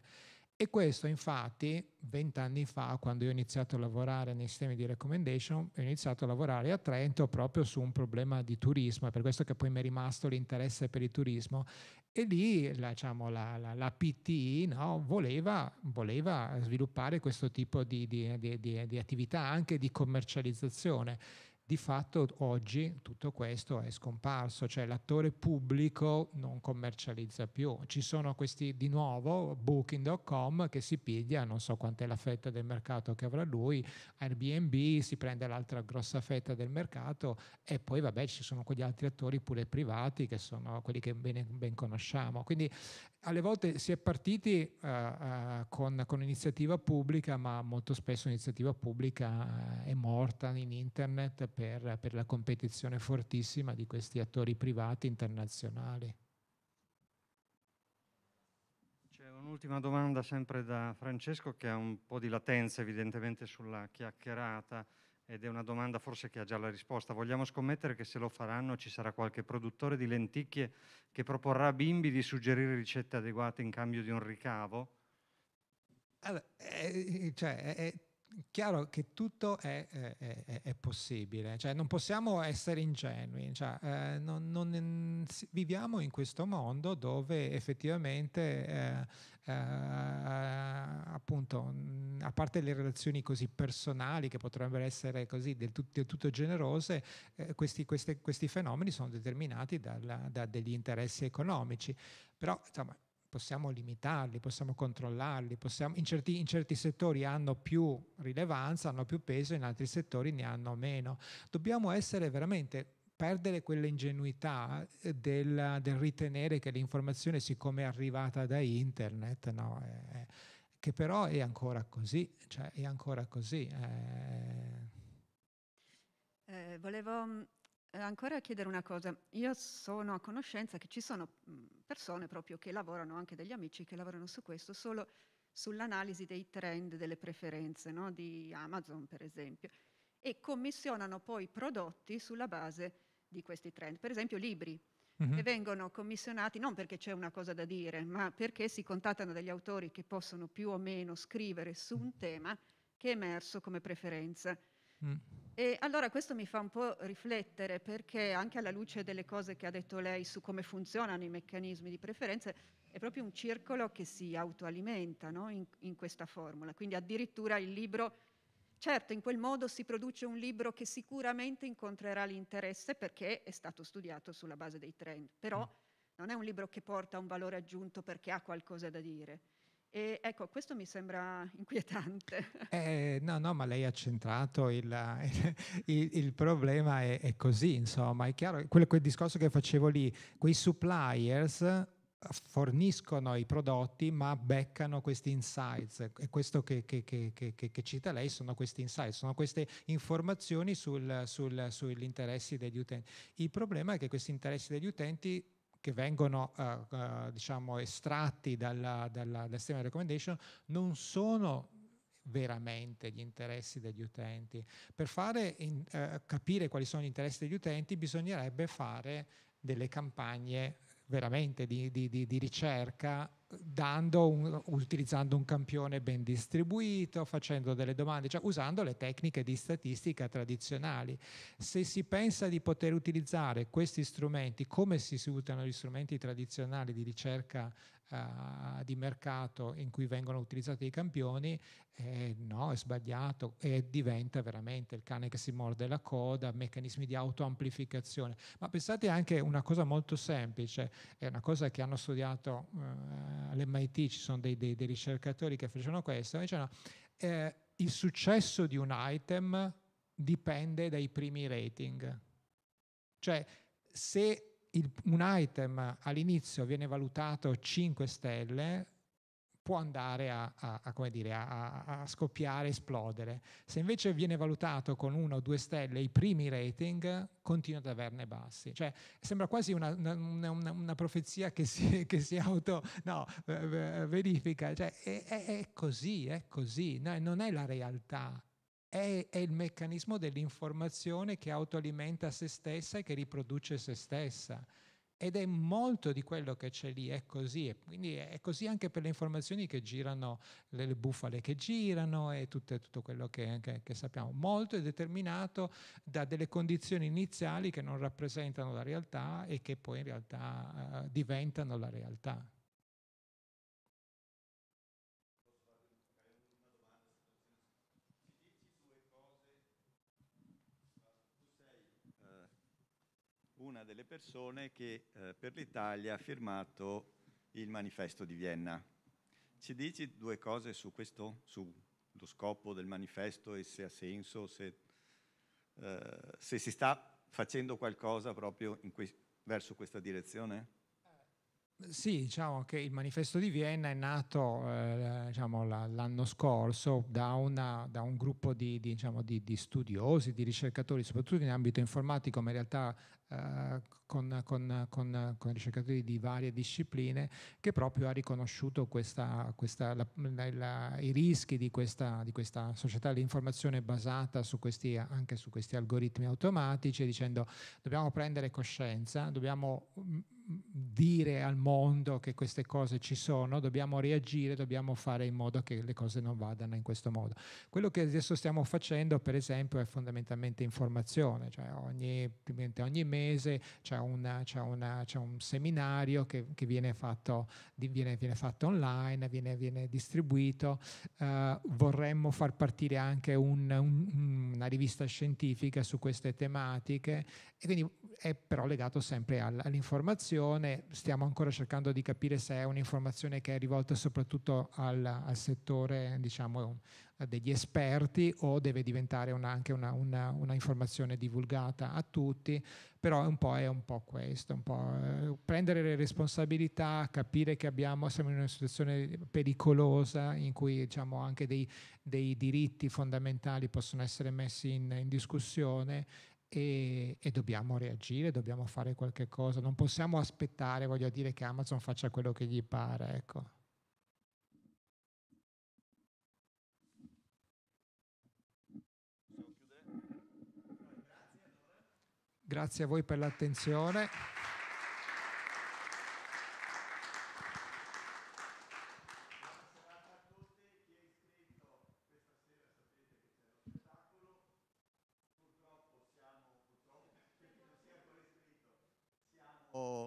E questo infatti, vent'anni fa, quando io ho iniziato a lavorare nei sistemi di recommendation, ho iniziato a lavorare a Trento proprio su un problema di turismo, è per questo che poi mi è rimasto l'interesse per il turismo. E lì la, diciamo, la, la, la PTI no, voleva, voleva, sviluppare questo tipo di, di, di, di attività anche di commercializzazione di fatto oggi tutto questo è scomparso, cioè l'attore pubblico non commercializza più. Ci sono questi di nuovo booking.com che si piglia, non so quant'è la fetta del mercato che avrà lui, Airbnb si prende l'altra grossa fetta del mercato e poi vabbè ci sono quegli altri attori pure privati che sono quelli che ben, ben conosciamo. Quindi alle volte si è partiti uh, uh, con, con iniziativa pubblica, ma molto spesso l'iniziativa pubblica eh, è morta in internet per, per la competizione fortissima di questi attori privati internazionali. C'è un'ultima domanda sempre da Francesco che ha un po' di latenza evidentemente sulla chiacchierata ed è una domanda forse che ha già la risposta. Vogliamo scommettere che se lo faranno ci sarà qualche produttore di lenticchie che proporrà a bimbi di suggerire ricette adeguate in cambio di un ricavo? Allora, eh, eh cioè, eh, chiaro che tutto è, è, è, possibile, cioè non possiamo essere ingenui, cioè, eh, non, non, mm, viviamo in questo mondo dove effettivamente eh, eh, appunto mm, a parte le relazioni così personali che potrebbero essere così del, tut, del tutto generose, eh, questi, queste, questi, fenomeni sono determinati dalla, da degli interessi economici, però insomma possiamo limitarli, possiamo controllarli, possiamo, in, certi, in, certi, settori hanno più rilevanza, hanno più peso, in altri settori ne hanno meno. Dobbiamo essere veramente perdere quell'ingenuità eh, del, del ritenere che l'informazione siccome è arrivata da internet, no, è, che però è ancora così, cioè è ancora così. È... Eh. eh, volevo mm, eh, ancora chiedere una cosa. Io sono a conoscenza che ci sono mm, persone proprio che lavorano, anche degli amici che lavorano su questo, solo sull'analisi dei trend, delle preferenze no? di Amazon per esempio, e commissionano poi prodotti sulla base di questi trend. Per esempio libri, mm-hmm. che vengono commissionati non perché c'è una cosa da dire, ma perché si contattano degli autori che possono più o meno scrivere su un mhm. tema che è emerso come preferenza Mm. E allora questo mi fa un po' riflettere perché anche alla luce delle cose che ha detto lei su come funzionano i meccanismi di preferenze, è proprio un circolo che si autoalimenta no? in, in, questa formula. Quindi addirittura il libro, certo in quel modo si produce un libro che sicuramente incontrerà l'interesse perché è stato studiato sulla base dei trend, però mm. non è un libro che porta un valore aggiunto perché ha qualcosa da dire e ecco, questo mi sembra [laughs] inquietante. Eh, no, no, ma lei ha centrato il, [laughs] il, il problema, è, è, così, insomma, è chiaro, quel, quel discorso che facevo lì, quei suppliers forniscono i prodotti ma beccano questi insights e questo che, che, che, che, cita lei sono questi insights, sono queste informazioni sul, sul, sugli interessi degli utenti. Il problema è che questi interessi degli utenti che vengono eh, eh, diciamo, estratti dalla, dalla, dal sistema di recommendation non sono veramente gli interessi degli utenti. Per fare in, eh, capire quali sono gli interessi degli utenti bisognerebbe fare delle campagne veramente di, di, di, di ricerca un, utilizzando un campione ben distribuito, facendo delle domande, cioè usando le tecniche di statistica tradizionali. Se si pensa di poter utilizzare questi strumenti come si usano gli strumenti tradizionali di ricerca uh, di mercato in cui vengono utilizzati i campioni, eh, no, è sbagliato e diventa veramente il cane che si morde la coda, meccanismi di autoamplificazione. Ma pensate anche a una cosa molto semplice, è una cosa che hanno studiato uh, eh, all'MIT, ci sono dei, dei, dei, ricercatori che facevano questo, dicevano eh, il successo di un item dipende dai primi rating. Cioè, se il, un item all'inizio viene valutato 5 stelle, può andare a, a, a, dire, a, scoppiare, esplodere. Se invece viene valutato con 1 o 2 stelle i primi rating, continua ad averne bassi. Cioè, sembra quasi una, una, una, una profezia che si, [laughs] che si auto no, verifica. Cioè, è, è, così, è così, no, non è la realtà è, è il meccanismo dell'informazione che autoalimenta se stessa e che riproduce se stessa. Ed è molto di quello che c'è lì, è così. E quindi è così anche per le informazioni che girano, le, bufale che girano e tutte, tutto quello che, che, che, sappiamo. Molto è determinato da delle condizioni iniziali che non rappresentano la realtà e che poi in realtà eh, diventano la realtà. persone che eh, per l'Italia ha firmato il manifesto di Vienna. Ci dici due cose su questo, sullo scopo del manifesto e se ha senso, se, eh, se si sta facendo qualcosa proprio que verso questa direzione? Sì, diciamo che il manifesto di Vienna è nato eh, diciamo, l'anno scorso da, una, da un gruppo di, di, diciamo, di, di, studiosi, di ricercatori, soprattutto in ambito informatico, ma in realtà eh, con, con, con, con, ricercatori di varie discipline, che proprio ha riconosciuto questa, questa, la, la, i rischi di questa, questa società dell'informazione basata su questi, anche su questi algoritmi automatici, dicendo dobbiamo prendere coscienza, dobbiamo mm, dire al mondo che queste cose ci sono, dobbiamo reagire, dobbiamo fare in modo che le cose non vadano in questo modo. Quello che adesso stiamo facendo, per esempio, è fondamentalmente informazione, cioè ogni, ogni mese c'è, una, c'è, una, c'è, un seminario che, che viene, fatto, viene, viene, fatto, online, viene, viene distribuito, uh, vorremmo far partire anche un, un, una rivista scientifica su queste tematiche e quindi è però legato sempre all'informazione, stiamo ancora cercando di capire se è un'informazione che è rivolta soprattutto al, al settore diciamo, degli esperti o deve diventare una, anche una, una, una, informazione divulgata a tutti, però un po' è un po' questo, un po', eh, prendere le responsabilità, capire che abbiamo, siamo in una situazione pericolosa in cui diciamo, anche dei, dei diritti fondamentali possono essere messi in, in discussione e, e, dobbiamo reagire, dobbiamo fare qualche cosa, non possiamo aspettare, voglio dire, che Amazon faccia quello che gli pare. Ecco. Grazie a voi per l'attenzione. or